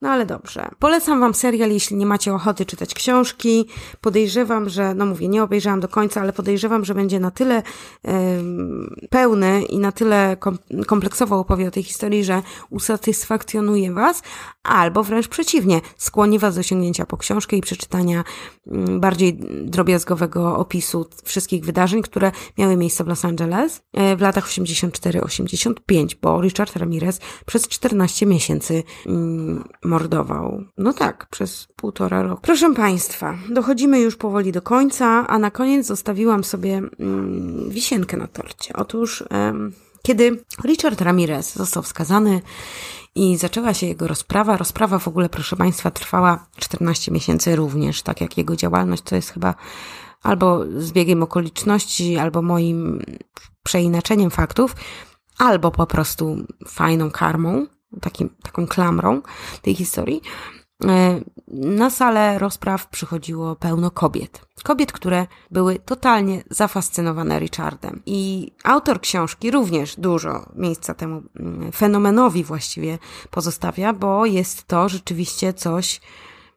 No ale dobrze. Polecam Wam serial, jeśli nie macie ochoty czytać książki. Podejrzewam, że, no mówię, nie obejrzałam do końca, ale podejrzewam, że będzie na tyle yy, pełny i na tyle kom kompleksowo opowie o tej historii, że usatysfakcjonuje Was, albo wręcz przeciwnie, skłoni Was do sięgnięcia po książkę i przeczytania yy, bardziej drobiazgowego opisu wszystkich wydarzeń, które miały miejsce w Los Angeles yy, w latach 84-85, bo Richard Ramirez przez 14 miesięcy mm, mordował. No tak, przez półtora roku. Proszę Państwa, dochodzimy już powoli do końca, a na koniec zostawiłam sobie mm, wisienkę na torcie. Otóż, em, kiedy Richard Ramirez został wskazany i zaczęła się jego rozprawa. Rozprawa w ogóle, proszę Państwa, trwała 14 miesięcy również, tak jak jego działalność, to jest chyba albo z biegiem okoliczności, albo moim przeinaczeniem faktów, albo po prostu fajną karmą takim, taką klamrą tej historii, e, na salę rozpraw przychodziło pełno kobiet. Kobiet, które były totalnie zafascynowane Richardem. I autor książki również dużo miejsca temu mm, fenomenowi właściwie pozostawia, bo jest to rzeczywiście coś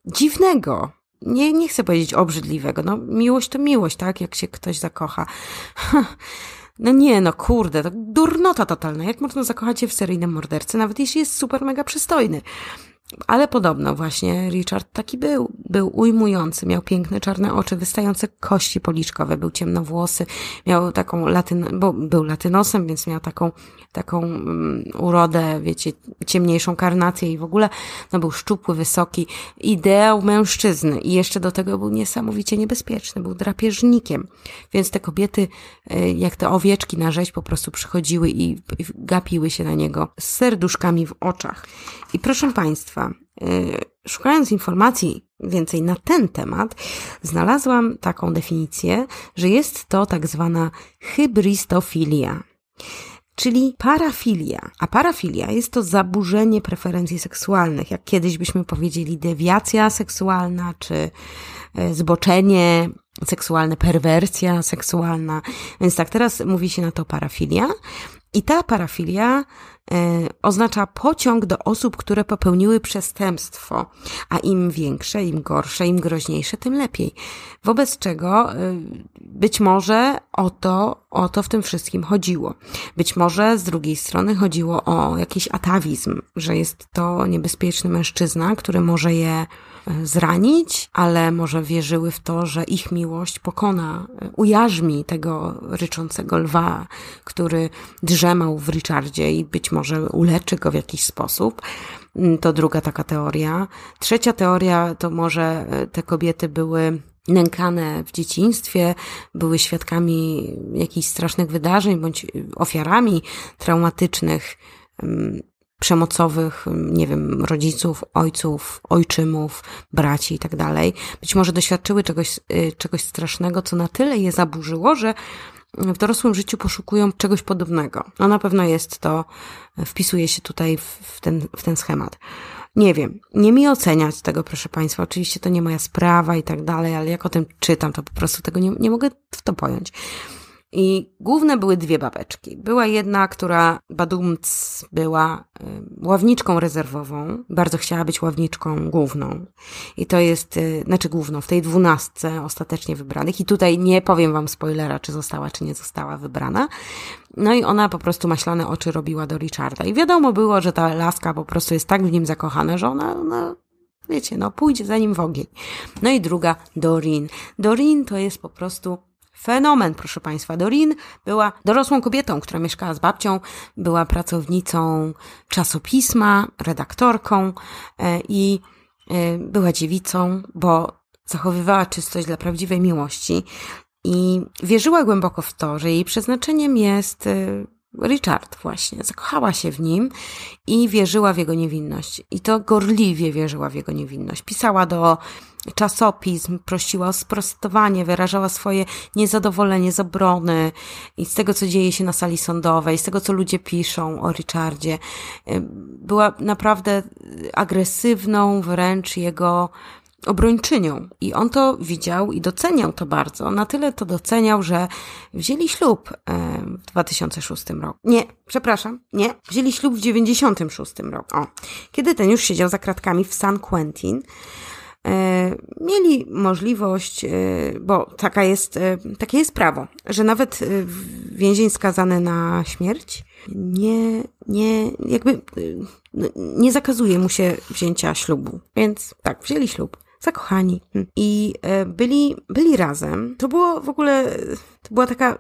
dziwnego. Nie, nie chcę powiedzieć obrzydliwego. No, miłość to miłość, tak? Jak się ktoś zakocha. No nie, no kurde, to durnota totalna. Jak można zakochać się w seryjnym mordercy, nawet jeśli jest super mega przystojny? Ale podobno właśnie Richard taki był. Był ujmujący, miał piękne czarne oczy, wystające kości policzkowe, był ciemnowłosy, miał taką latyn, bo był latynosem, więc miał taką, taką mm, urodę, wiecie, ciemniejszą karnację i w ogóle, no był szczupły, wysoki, ideał mężczyzny i jeszcze do tego był niesamowicie niebezpieczny, był drapieżnikiem. Więc te kobiety, y, jak te owieczki na rzeź, po prostu przychodziły i, i gapiły się na niego z serduszkami w oczach. I proszę Państwa, y, szukając informacji więcej na ten temat, znalazłam taką definicję, że jest to tak zwana hybristofilia, czyli parafilia. A parafilia jest to zaburzenie preferencji seksualnych, jak kiedyś byśmy powiedzieli dewiacja seksualna, czy e, zboczenie seksualne, perwersja seksualna. Więc tak, teraz mówi się na to parafilia. I ta parafilia E, oznacza pociąg do osób, które popełniły przestępstwo, a im większe, im gorsze, im groźniejsze, tym lepiej. Wobec czego e, być może o to, o to w tym wszystkim chodziło. Być może z drugiej strony chodziło o jakiś atawizm, że jest to niebezpieczny mężczyzna, który może je E, zranić, ale może wierzyły w to, że ich miłość pokona, e, ujarzmi tego ryczącego lwa, który drzemał w Richardzie i być może uleczy go w jakiś sposób. Mm, to druga taka teoria. Trzecia teoria to może e, te kobiety były nękane w dzieciństwie, były świadkami jakichś strasznych wydarzeń bądź ofiarami traumatycznych mm, przemocowych, nie wiem, rodziców, ojców, ojczymów, braci i tak dalej. Być może doświadczyły czegoś, y, czegoś strasznego, co na tyle je zaburzyło, że w dorosłym życiu poszukują czegoś podobnego. No na pewno jest to, wpisuje się tutaj w ten, w ten schemat. Nie wiem, nie mi oceniać tego, proszę Państwa. Oczywiście to nie moja sprawa i tak dalej, ale jak o tym czytam, to po prostu tego nie, nie mogę w to pojąć. I główne były dwie babeczki. Była jedna, która badumc była y, ławniczką rezerwową, bardzo chciała być ławniczką główną. I to jest, y, znaczy główną, w tej dwunastce ostatecznie wybranych. I tutaj nie powiem wam spoilera, czy została, czy nie została wybrana. No i ona po prostu maślane oczy robiła do Richarda. I wiadomo było, że ta laska po prostu jest tak w nim zakochana, że ona, ona no, wiecie, no pójdzie za nim w ogień. No i druga, Dorin. Dorin to jest po prostu Fenomen, proszę Państwa. Dorin była dorosłą kobietą, która mieszkała z babcią, była pracownicą czasopisma, redaktorką e, i e, była dziewicą, bo zachowywała czystość dla prawdziwej miłości i wierzyła głęboko w to, że jej przeznaczeniem jest e, Richard właśnie, zakochała się w nim i wierzyła w jego niewinność. I to gorliwie wierzyła w jego niewinność. Pisała do czasopism, prosiła o sprostowanie, wyrażała swoje niezadowolenie z obrony i z tego, co dzieje się na sali sądowej, z tego, co ludzie piszą o Richardzie. Była naprawdę agresywną wręcz jego obrończynią. I on to widział i doceniał to bardzo. Na tyle to doceniał, że wzięli ślub e, w 2006 roku. Nie, przepraszam, nie. Wzięli ślub w 96 roku. O, kiedy ten już siedział za kratkami w San Quentin e, mieli możliwość, e, bo taka jest, takie jest prawo, że nawet więzień skazany na śmierć nie, nie, jakby no, nie zakazuje mu się wzięcia ślubu. Więc tak, wzięli ślub zakochani. I e, byli, byli razem. To było w ogóle, to była taka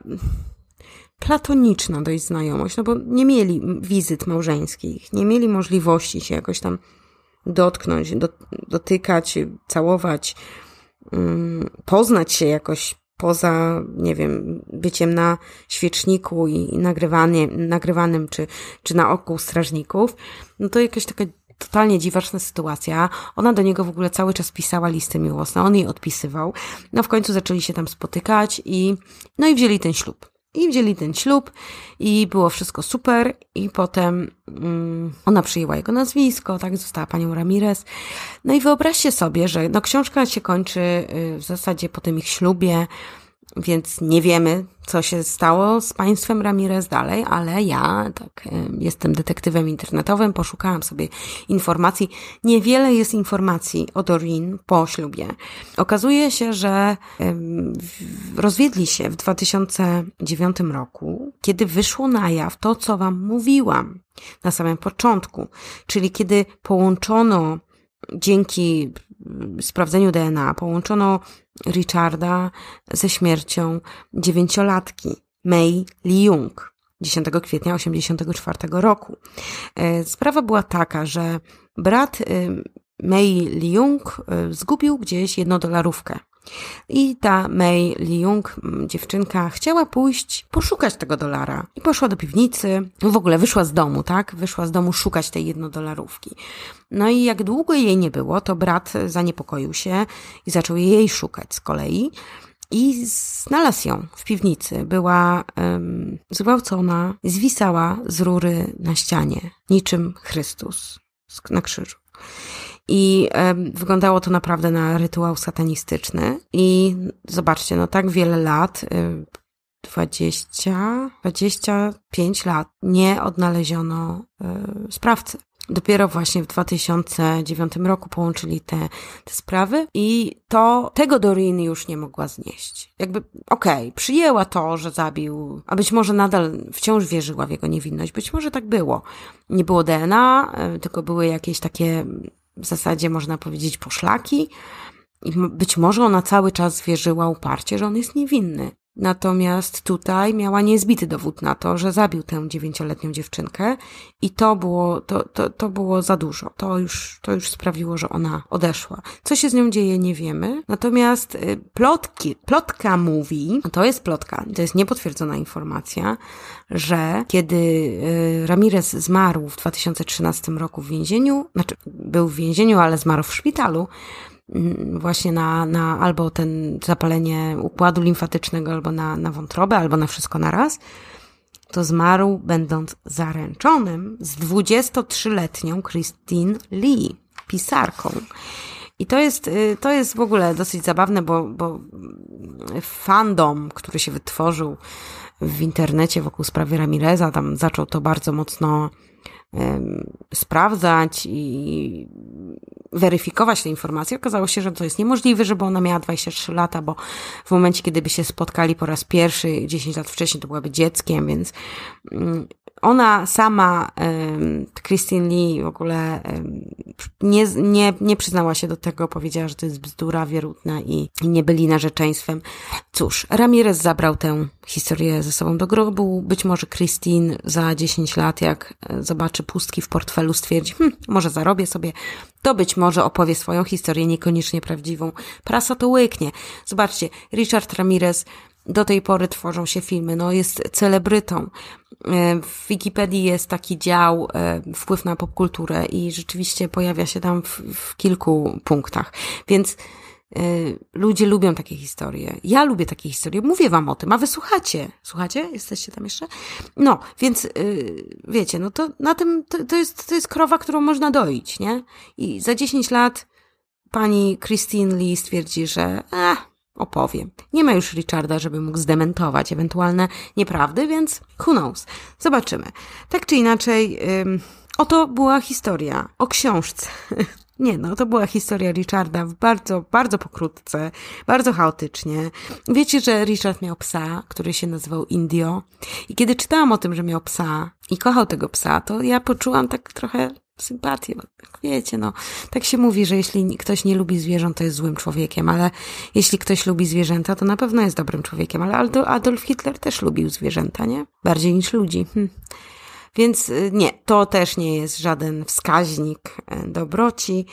platoniczna dość znajomość, no bo nie mieli wizyt małżeńskich, nie mieli możliwości się jakoś tam dotknąć, dotykać, całować, mm, poznać się jakoś poza, nie wiem, byciem na świeczniku i, i nagrywanie, nagrywanym czy, czy na oku strażników, no to jakaś taka totalnie dziwaczna sytuacja. Ona do niego w ogóle cały czas pisała listy miłosne, on jej odpisywał. No w końcu zaczęli się tam spotykać i no i wzięli ten ślub. I wzięli ten ślub i było wszystko super i potem mm, ona przyjęła jego nazwisko, tak, została panią Ramirez. No i wyobraźcie sobie, że no, książka się kończy y, w zasadzie po tym ich ślubie, więc nie wiemy, co się stało z państwem Ramirez dalej, ale ja tak e, jestem detektywem internetowym, poszukałam sobie informacji. Niewiele jest informacji o Dorin po ślubie. Okazuje się, że rozwiedli się w 2009 roku, kiedy wyszło na jaw to, co wam mówiłam na samym początku, czyli kiedy połączono Dzięki mm, sprawdzeniu DNA połączono Richarda ze śmiercią dziewięciolatki Mei Liung 10 kwietnia 1984 roku. E, sprawa była taka, że brat y, Mei Liung y, zgubił gdzieś jednodolarówkę. I ta Mei Jung, mm, dziewczynka, chciała pójść poszukać tego dolara. I poszła do piwnicy, w ogóle wyszła z domu, tak? Wyszła z domu szukać tej jednodolarówki. No i jak długo jej nie było, to brat zaniepokoił się i zaczął jej szukać z kolei. I znalazł ją w piwnicy. Była um, zgwałcona, zwisała z rury na ścianie, niczym Chrystus na krzyżu. I wyglądało to naprawdę na rytuał satanistyczny. I zobaczcie, no tak wiele lat, 20, 25 lat, nie odnaleziono e, sprawcy. Dopiero właśnie w 2009 roku połączyli te, te sprawy i to tego Doriny już nie mogła znieść. Jakby, okej, okay, przyjęła to, że zabił, a być może nadal wciąż wierzyła w jego niewinność. Być może tak było. Nie było DNA, e, tylko były jakieś takie w zasadzie można powiedzieć poszlaki i być może ona cały czas wierzyła uparcie, że on jest niewinny. Natomiast tutaj miała niezbity dowód na to, że zabił tę dziewięcioletnią dziewczynkę i to było, to, to, to było za dużo. To już, to już sprawiło, że ona odeszła. Co się z nią dzieje, nie wiemy. Natomiast y, plotki, plotka mówi, to jest plotka, to jest niepotwierdzona informacja, że kiedy y, Ramirez zmarł w 2013 roku w więzieniu, znaczy był w więzieniu, ale zmarł w szpitalu, Mm, właśnie na, na albo ten zapalenie układu limfatycznego, albo na, na wątrobę, albo na wszystko naraz, to zmarł będąc zaręczonym z 23-letnią Christine Lee, pisarką. I to jest, y, to jest w ogóle dosyć zabawne, bo, bo fandom, który się wytworzył w internecie wokół sprawy Ramireza, tam zaczął to bardzo mocno sprawdzać i weryfikować te informacje. Okazało się, że to jest niemożliwe, żeby ona miała 23 lata, bo w momencie, kiedy by się spotkali po raz pierwszy 10 lat wcześniej, to byłaby dzieckiem, więc ona sama, Christine Lee w ogóle nie, nie, nie przyznała się do tego, powiedziała, że to jest bzdura wierutna i, i nie byli narzeczeństwem. Cóż, Ramirez zabrał tę historię ze sobą do grobu. Być może Christine za 10 lat, jak e, zobaczy pustki w portfelu, stwierdzi, hm, może zarobię sobie, to być może opowie swoją historię, niekoniecznie prawdziwą. Prasa to łyknie. Zobaczcie, Richard Ramirez do tej pory tworzą się filmy, no jest celebrytą. E, w Wikipedii jest taki dział e, wpływ na popkulturę i rzeczywiście pojawia się tam w, w kilku punktach. Więc e, ludzie lubią takie historie. Ja lubię takie historie, mówię wam o tym, a wy słuchacie. Słuchacie? Jesteście tam jeszcze? No, więc wiecie, no to na tym to, to, jest, to jest krowa, którą można doić, nie? I za 10 lat pani Christine Lee stwierdzi, że eh, opowiem. Nie ma już Richarda, żeby mógł zdementować ewentualne nieprawdy, więc who knows. Zobaczymy. Tak czy inaczej, ym, oto była historia o książce. Nie, no to była historia Richarda w bardzo, bardzo pokrótce, bardzo chaotycznie. Wiecie, że Richard miał psa, który się nazywał Indio. I kiedy czytałam o tym, że miał psa i kochał tego psa, to ja poczułam tak trochę sympatię. Wiecie, no, tak się mówi, że jeśli ktoś nie lubi zwierząt, to jest złym człowiekiem, ale jeśli ktoś lubi zwierzęta, to na pewno jest dobrym człowiekiem, ale Adolf Hitler też lubił zwierzęta, nie? Bardziej niż ludzi. Hm. Więc y, nie, to też nie jest żaden wskaźnik e, dobroci.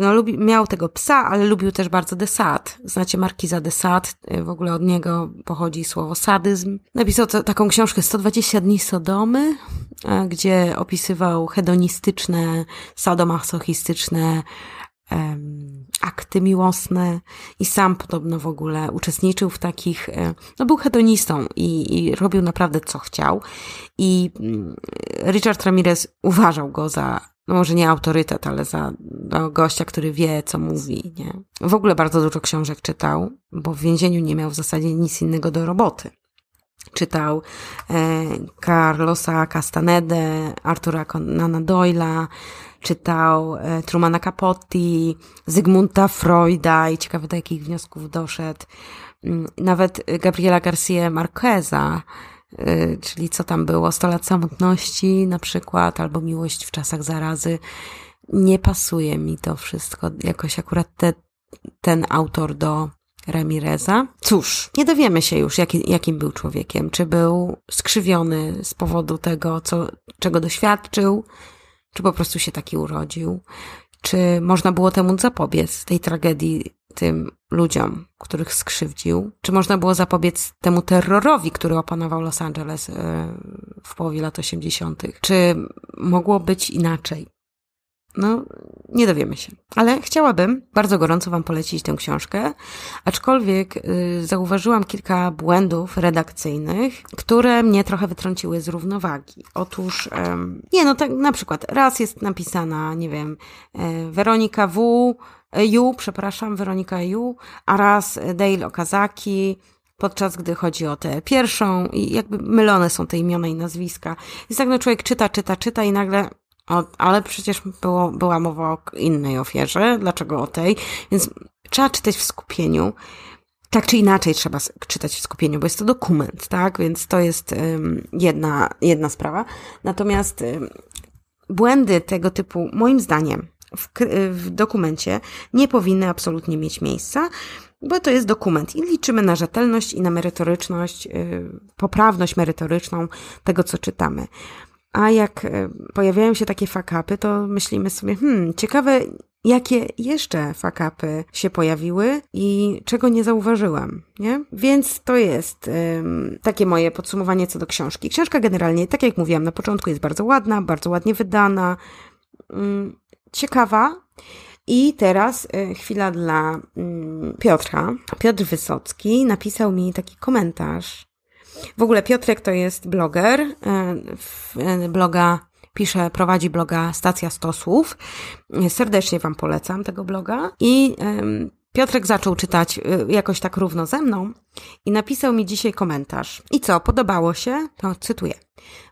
No, lubi, miał tego psa, ale lubił też bardzo desat. Znacie markiza desat, y, w ogóle od niego pochodzi słowo sadyzm. Napisał to, taką książkę 120 dni Sodomy, e, gdzie opisywał hedonistyczne, sadomasochistyczne akty miłosne i sam podobno w ogóle uczestniczył w takich, e, no był hedonistą i, i robił naprawdę co chciał i mm, Richard Ramirez uważał go za no może nie autorytet, ale za no, gościa, który wie, co mówi, nie? W ogóle bardzo dużo książek czytał, bo w więzieniu nie miał w zasadzie nic innego do roboty. Czytał e, Carlosa Castanedę, Artura Conan Doyla, czytał e, Trumana Capotti, Zygmunta Freuda i ciekawe do jakich wniosków doszedł. Mm, nawet Gabriela Garcia Marqueza, e, czyli co tam było, 100 lat samotności na przykład, albo miłość w czasach zarazy. Nie pasuje mi to wszystko jakoś akurat te, ten autor do Ramireza. Cóż, nie dowiemy się już, jaki, jakim był człowiekiem. Czy był skrzywiony z powodu tego, co, czego doświadczył, czy po prostu się taki urodził? Czy można było temu zapobiec, tej tragedii tym ludziom, których skrzywdził? Czy można było zapobiec temu terrorowi, który opanował Los Angeles e, w połowie lat 80.? Czy mogło być inaczej? No, nie dowiemy się. Ale chciałabym bardzo gorąco Wam polecić tę książkę, aczkolwiek y, zauważyłam kilka błędów redakcyjnych, które mnie trochę wytrąciły z równowagi. Otóż, nie no, tak na przykład raz jest napisana, nie wiem, e, Weronika W., Ju, e, przepraszam, Weronika Ju, e, a raz Dale Okazaki, podczas gdy chodzi o tę pierwszą i jakby mylone są te imiona i nazwiska. Jest tak, no człowiek czyta, czyta, czyta i nagle o, ale przecież było, była mowa o innej ofierze, dlaczego o tej? Więc trzeba czytać w skupieniu. Tak czy inaczej trzeba czytać w skupieniu, bo jest to dokument, tak? Więc to jest um, jedna, jedna sprawa. Natomiast um, błędy tego typu, moim zdaniem, w, w dokumencie nie powinny absolutnie mieć miejsca bo to jest dokument i liczymy na rzetelność i na merytoryczność, y, poprawność merytoryczną tego, co czytamy. A jak e, pojawiają się takie fakapy, to myślimy sobie, hmm, ciekawe, jakie jeszcze fakapy się pojawiły i czego nie zauważyłam, nie? Więc to jest takie moje podsumowanie co do książki. Książka generalnie, tak jak mówiłam na początku, jest bardzo ładna, bardzo ładnie wydana, um, ciekawa. I teraz y, chwila dla y, Piotra. Piotr Wysocki napisał mi taki komentarz w ogóle Piotrek to jest bloger, e, e, bloga pisze, prowadzi bloga Stacja Stosłów. Serdecznie Wam polecam tego bloga i Piotrek zaczął czytać y, jakoś tak równo ze mną i napisał mi dzisiaj komentarz. I co, podobało się? To cytuję.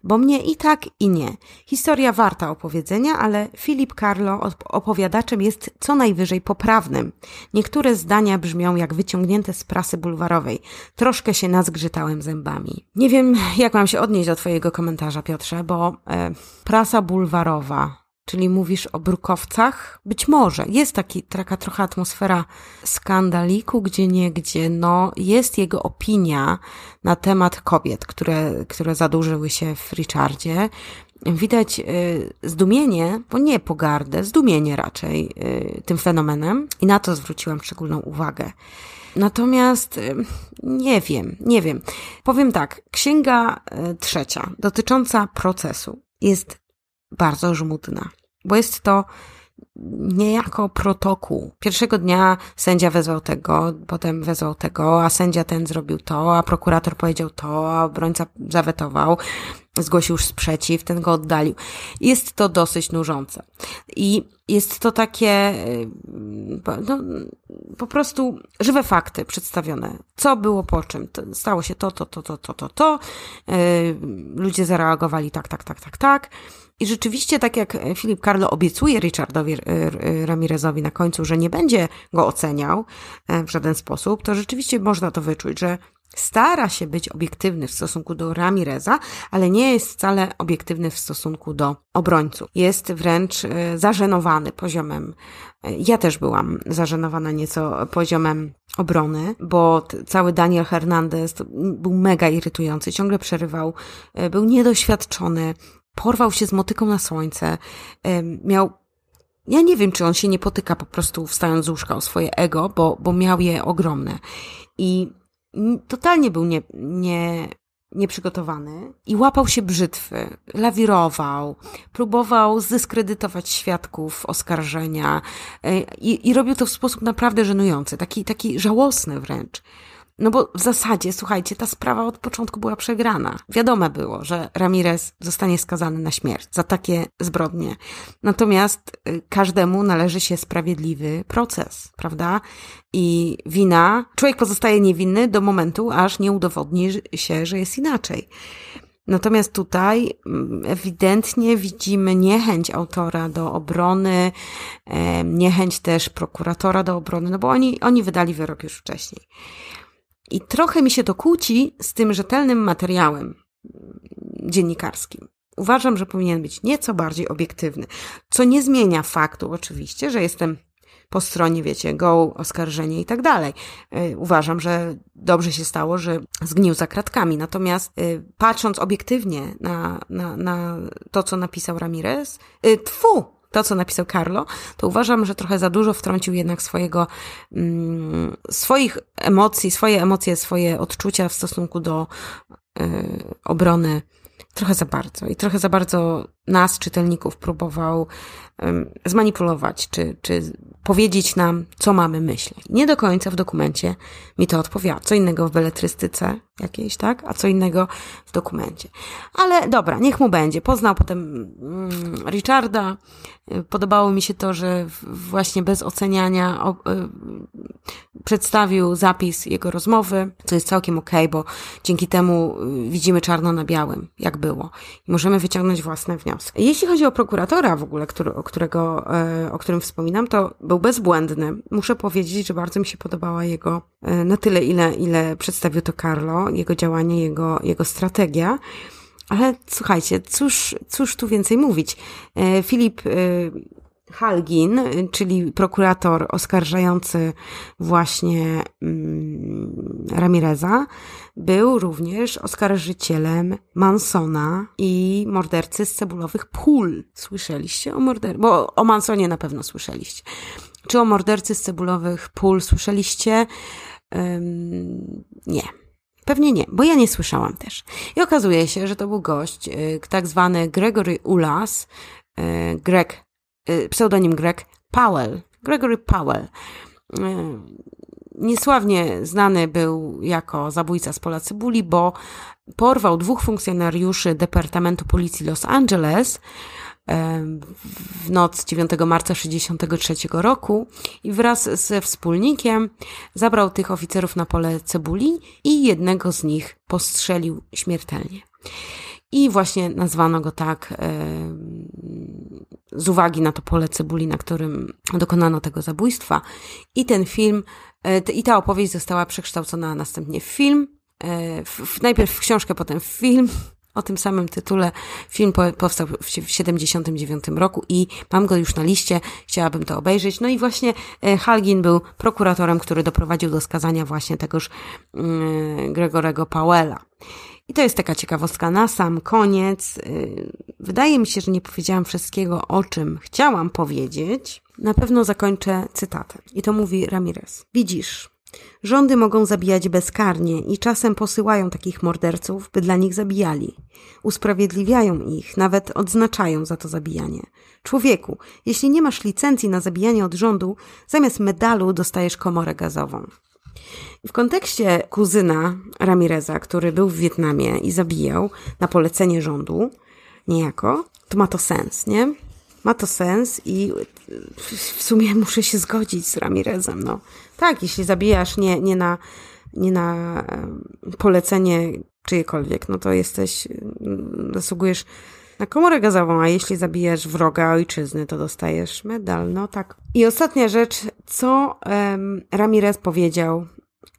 Bo mnie i tak, i nie. Historia warta opowiedzenia, ale Filip Carlo opowiadaczem jest co najwyżej poprawnym. Niektóre zdania brzmią jak wyciągnięte z prasy bulwarowej. Troszkę się nazgrzytałem zębami. Nie wiem, jak mam się odnieść do Twojego komentarza, Piotrze, bo e, prasa bulwarowa Czyli mówisz o brukowcach? Być może. Jest taki, taka trochę atmosfera skandaliku, gdzie niegdzie, no, jest jego opinia na temat kobiet, które, które zadłużyły się w Richardzie. Widać y, zdumienie, bo nie pogardę, zdumienie raczej y, tym fenomenem i na to zwróciłam szczególną uwagę. Natomiast y, nie wiem, nie wiem. Powiem tak, księga y, trzecia dotycząca procesu jest bardzo żmudna bo jest to niejako protokół. Pierwszego dnia sędzia wezwał tego, potem wezwał tego, a sędzia ten zrobił to, a prokurator powiedział to, a obrońca zawetował, zgłosił sprzeciw, ten go oddalił. Jest to dosyć nużące. I jest to takie, y, no, po prostu żywe fakty przedstawione. Co było po czym? Stało się to, to, to, to, to, to, to. Y, ludzie zareagowali tak, tak, tak, tak, tak. I rzeczywiście, tak jak Filip Carlo obiecuje Richardowi e, e, Ramirezowi na końcu, że nie będzie go oceniał e, w żaden sposób, to rzeczywiście można to wyczuć, że stara się być obiektywny w stosunku do Ramireza, ale nie jest wcale obiektywny w stosunku do obrońców. Jest wręcz zażenowany poziomem. Ja też byłam zażenowana nieco poziomem obrony, bo cały Daniel Hernandez był mega irytujący, ciągle przerywał, był niedoświadczony, porwał się z motyką na słońce, miał ja nie wiem, czy on się nie potyka po prostu wstając z łóżka o swoje ego, bo, bo miał je ogromne. I totalnie był nie, nie, nieprzygotowany i łapał się brzytwy, lawirował, próbował zdyskredytować świadków oskarżenia e, i, i robił to w sposób naprawdę żenujący, taki, taki żałosny wręcz. No bo w zasadzie, słuchajcie, ta sprawa od początku była przegrana. Wiadome było, że Ramirez zostanie skazany na śmierć za takie zbrodnie. Natomiast y, każdemu należy się sprawiedliwy proces, prawda? I wina, człowiek pozostaje niewinny do momentu, aż nie udowodni się, że jest inaczej. Natomiast tutaj mm, ewidentnie widzimy niechęć autora do obrony, niechęć też prokuratora do obrony, no bo oni, oni wydali wyrok już wcześniej. I trochę mi się to kłóci z tym rzetelnym materiałem dziennikarskim. Uważam, że powinien być nieco bardziej obiektywny, co nie zmienia faktu oczywiście, że jestem po stronie, wiecie, go, oskarżenie i tak dalej. E, uważam, że dobrze się stało, że zgnił za kratkami. Natomiast y, patrząc obiektywnie na, na, na to, co napisał Ramirez, y, tfu, to, co napisał Carlo, to uważam, że trochę za dużo wtrącił jednak swojego, mm, swoich emocji, swoje emocje, swoje odczucia w stosunku do y, obrony trochę za bardzo. I trochę za bardzo nas, czytelników, próbował zmanipulować, czy, czy powiedzieć nam, co mamy myśleć. Nie do końca w dokumencie mi to odpowiada. Co innego w beletrystyce jakiejś, tak? A co innego w dokumencie. Ale dobra, niech mu będzie. Poznał potem mm, Richarda. Podobało mi się to, że właśnie bez oceniania y, przedstawił zapis jego rozmowy, co jest całkiem okej, okay, bo dzięki temu y, widzimy czarno na białym, jak było. I możemy wyciągnąć własne wnioski. Jeśli chodzi o prokuratora w ogóle, który, o, którego, e, o którym wspominam, to był bezbłędny. Muszę powiedzieć, że bardzo mi się podobała jego, e, na tyle ile, ile przedstawił to Carlo, jego działanie, jego, jego strategia. Ale słuchajcie, cóż, cóż tu więcej mówić? E, Filip Halgin, czyli prokurator oskarżający właśnie mm, Ramireza, był również oskarżycielem Mansona i mordercy z cebulowych pól. Słyszeliście o mordercy? Bo o Mansonie na pewno słyszeliście. Czy o mordercy z cebulowych pól słyszeliście? Um, nie. Pewnie nie, bo ja nie słyszałam też. I okazuje się, że to był gość, e, tak zwany Gregory Ulas, e, Greg Y, pseudonim Greg Powell, Gregory Powell. Y, niesławnie znany był jako zabójca z pola cebuli, bo porwał dwóch funkcjonariuszy Departamentu Policji Los Angeles y, w noc 9 marca 1963 roku i wraz ze wspólnikiem zabrał tych oficerów na pole cebuli i jednego z nich postrzelił śmiertelnie. I właśnie nazwano go tak z uwagi na to pole cebuli, na którym dokonano tego zabójstwa. I ten film, e, i ta opowieść została przekształcona następnie w film. E, w, najpierw w książkę, potem w film o tym samym tytule. Film powstał w 1979 roku i mam go już na liście, chciałabym to obejrzeć. No i właśnie e, Halgin był prokuratorem, który doprowadził do skazania właśnie tegoż mm, Gregorego Powella. I to jest taka ciekawostka na sam koniec. Y, wydaje mi się, że nie powiedziałam wszystkiego, o czym chciałam powiedzieć. Na pewno zakończę cytatem. I to mówi Ramirez. Widzisz, rządy mogą zabijać bezkarnie i czasem posyłają takich morderców, by dla nich zabijali. Usprawiedliwiają ich, nawet odznaczają za to zabijanie. Człowieku, jeśli nie masz licencji na zabijanie od rządu, zamiast medalu dostajesz komorę gazową. W kontekście kuzyna Ramireza, który był w Wietnamie i zabijał na polecenie rządu, niejako, to ma to sens, nie? Ma to sens i w sumie muszę się zgodzić z Ramirezem, no. Tak, jeśli zabijasz nie, nie, na, nie na polecenie czyjekolwiek, no to jesteś, mm, zasługujesz na komorę gazową, a jeśli zabijesz wroga ojczyzny, to dostajesz medal. No tak. I ostatnia rzecz, co um, Ramirez powiedział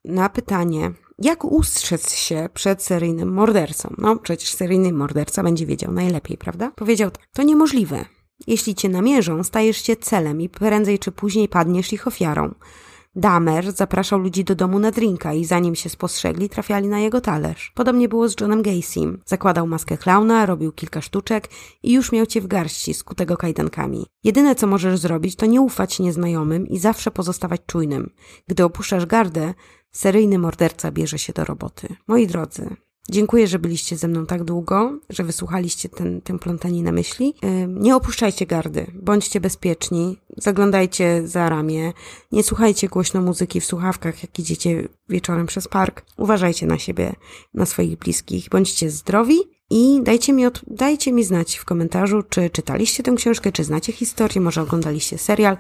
na pytanie, jak ustrzec się przed seryjnym mordercą? No przecież seryjny morderca będzie wiedział najlepiej, prawda? Powiedział tak, to niemożliwe. Jeśli cię namierzą, stajesz się celem i prędzej czy później padniesz ich ofiarą. Damer zapraszał ludzi do domu na drinka i zanim się spostrzegli, trafiali na jego talerz. Podobnie było z Johnem Gacy'm. Zakładał maskę klauna, robił kilka sztuczek i już miał cię w garści, skutego kajdankami. Jedyne, co możesz zrobić, to nie ufać nieznajomym i zawsze pozostawać czujnym. Gdy opuszczasz gardę, seryjny morderca bierze się do roboty. Moi drodzy, Dziękuję, że byliście ze mną tak długo, że wysłuchaliście ten, ten plątani na myśli. Nie opuszczajcie gardy, bądźcie bezpieczni, zaglądajcie za ramię, nie słuchajcie głośno muzyki w słuchawkach, jak idziecie wieczorem przez park. Uważajcie na siebie, na swoich bliskich, bądźcie zdrowi i dajcie mi, od, dajcie mi znać w komentarzu, czy czytaliście tę książkę, czy znacie historię, może oglądaliście serial.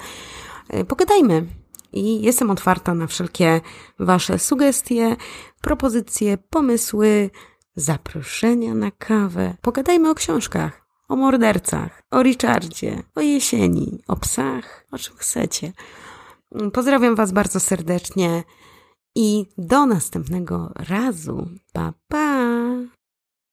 E, pogadajmy i jestem otwarta na wszelkie Wasze sugestie, propozycje, pomysły, zaproszenia na kawę. Pogadajmy o książkach, o mordercach, o Richardzie, o jesieni, o psach, o czym chcecie. Pozdrawiam Was bardzo serdecznie i do następnego razu. Pa, pa!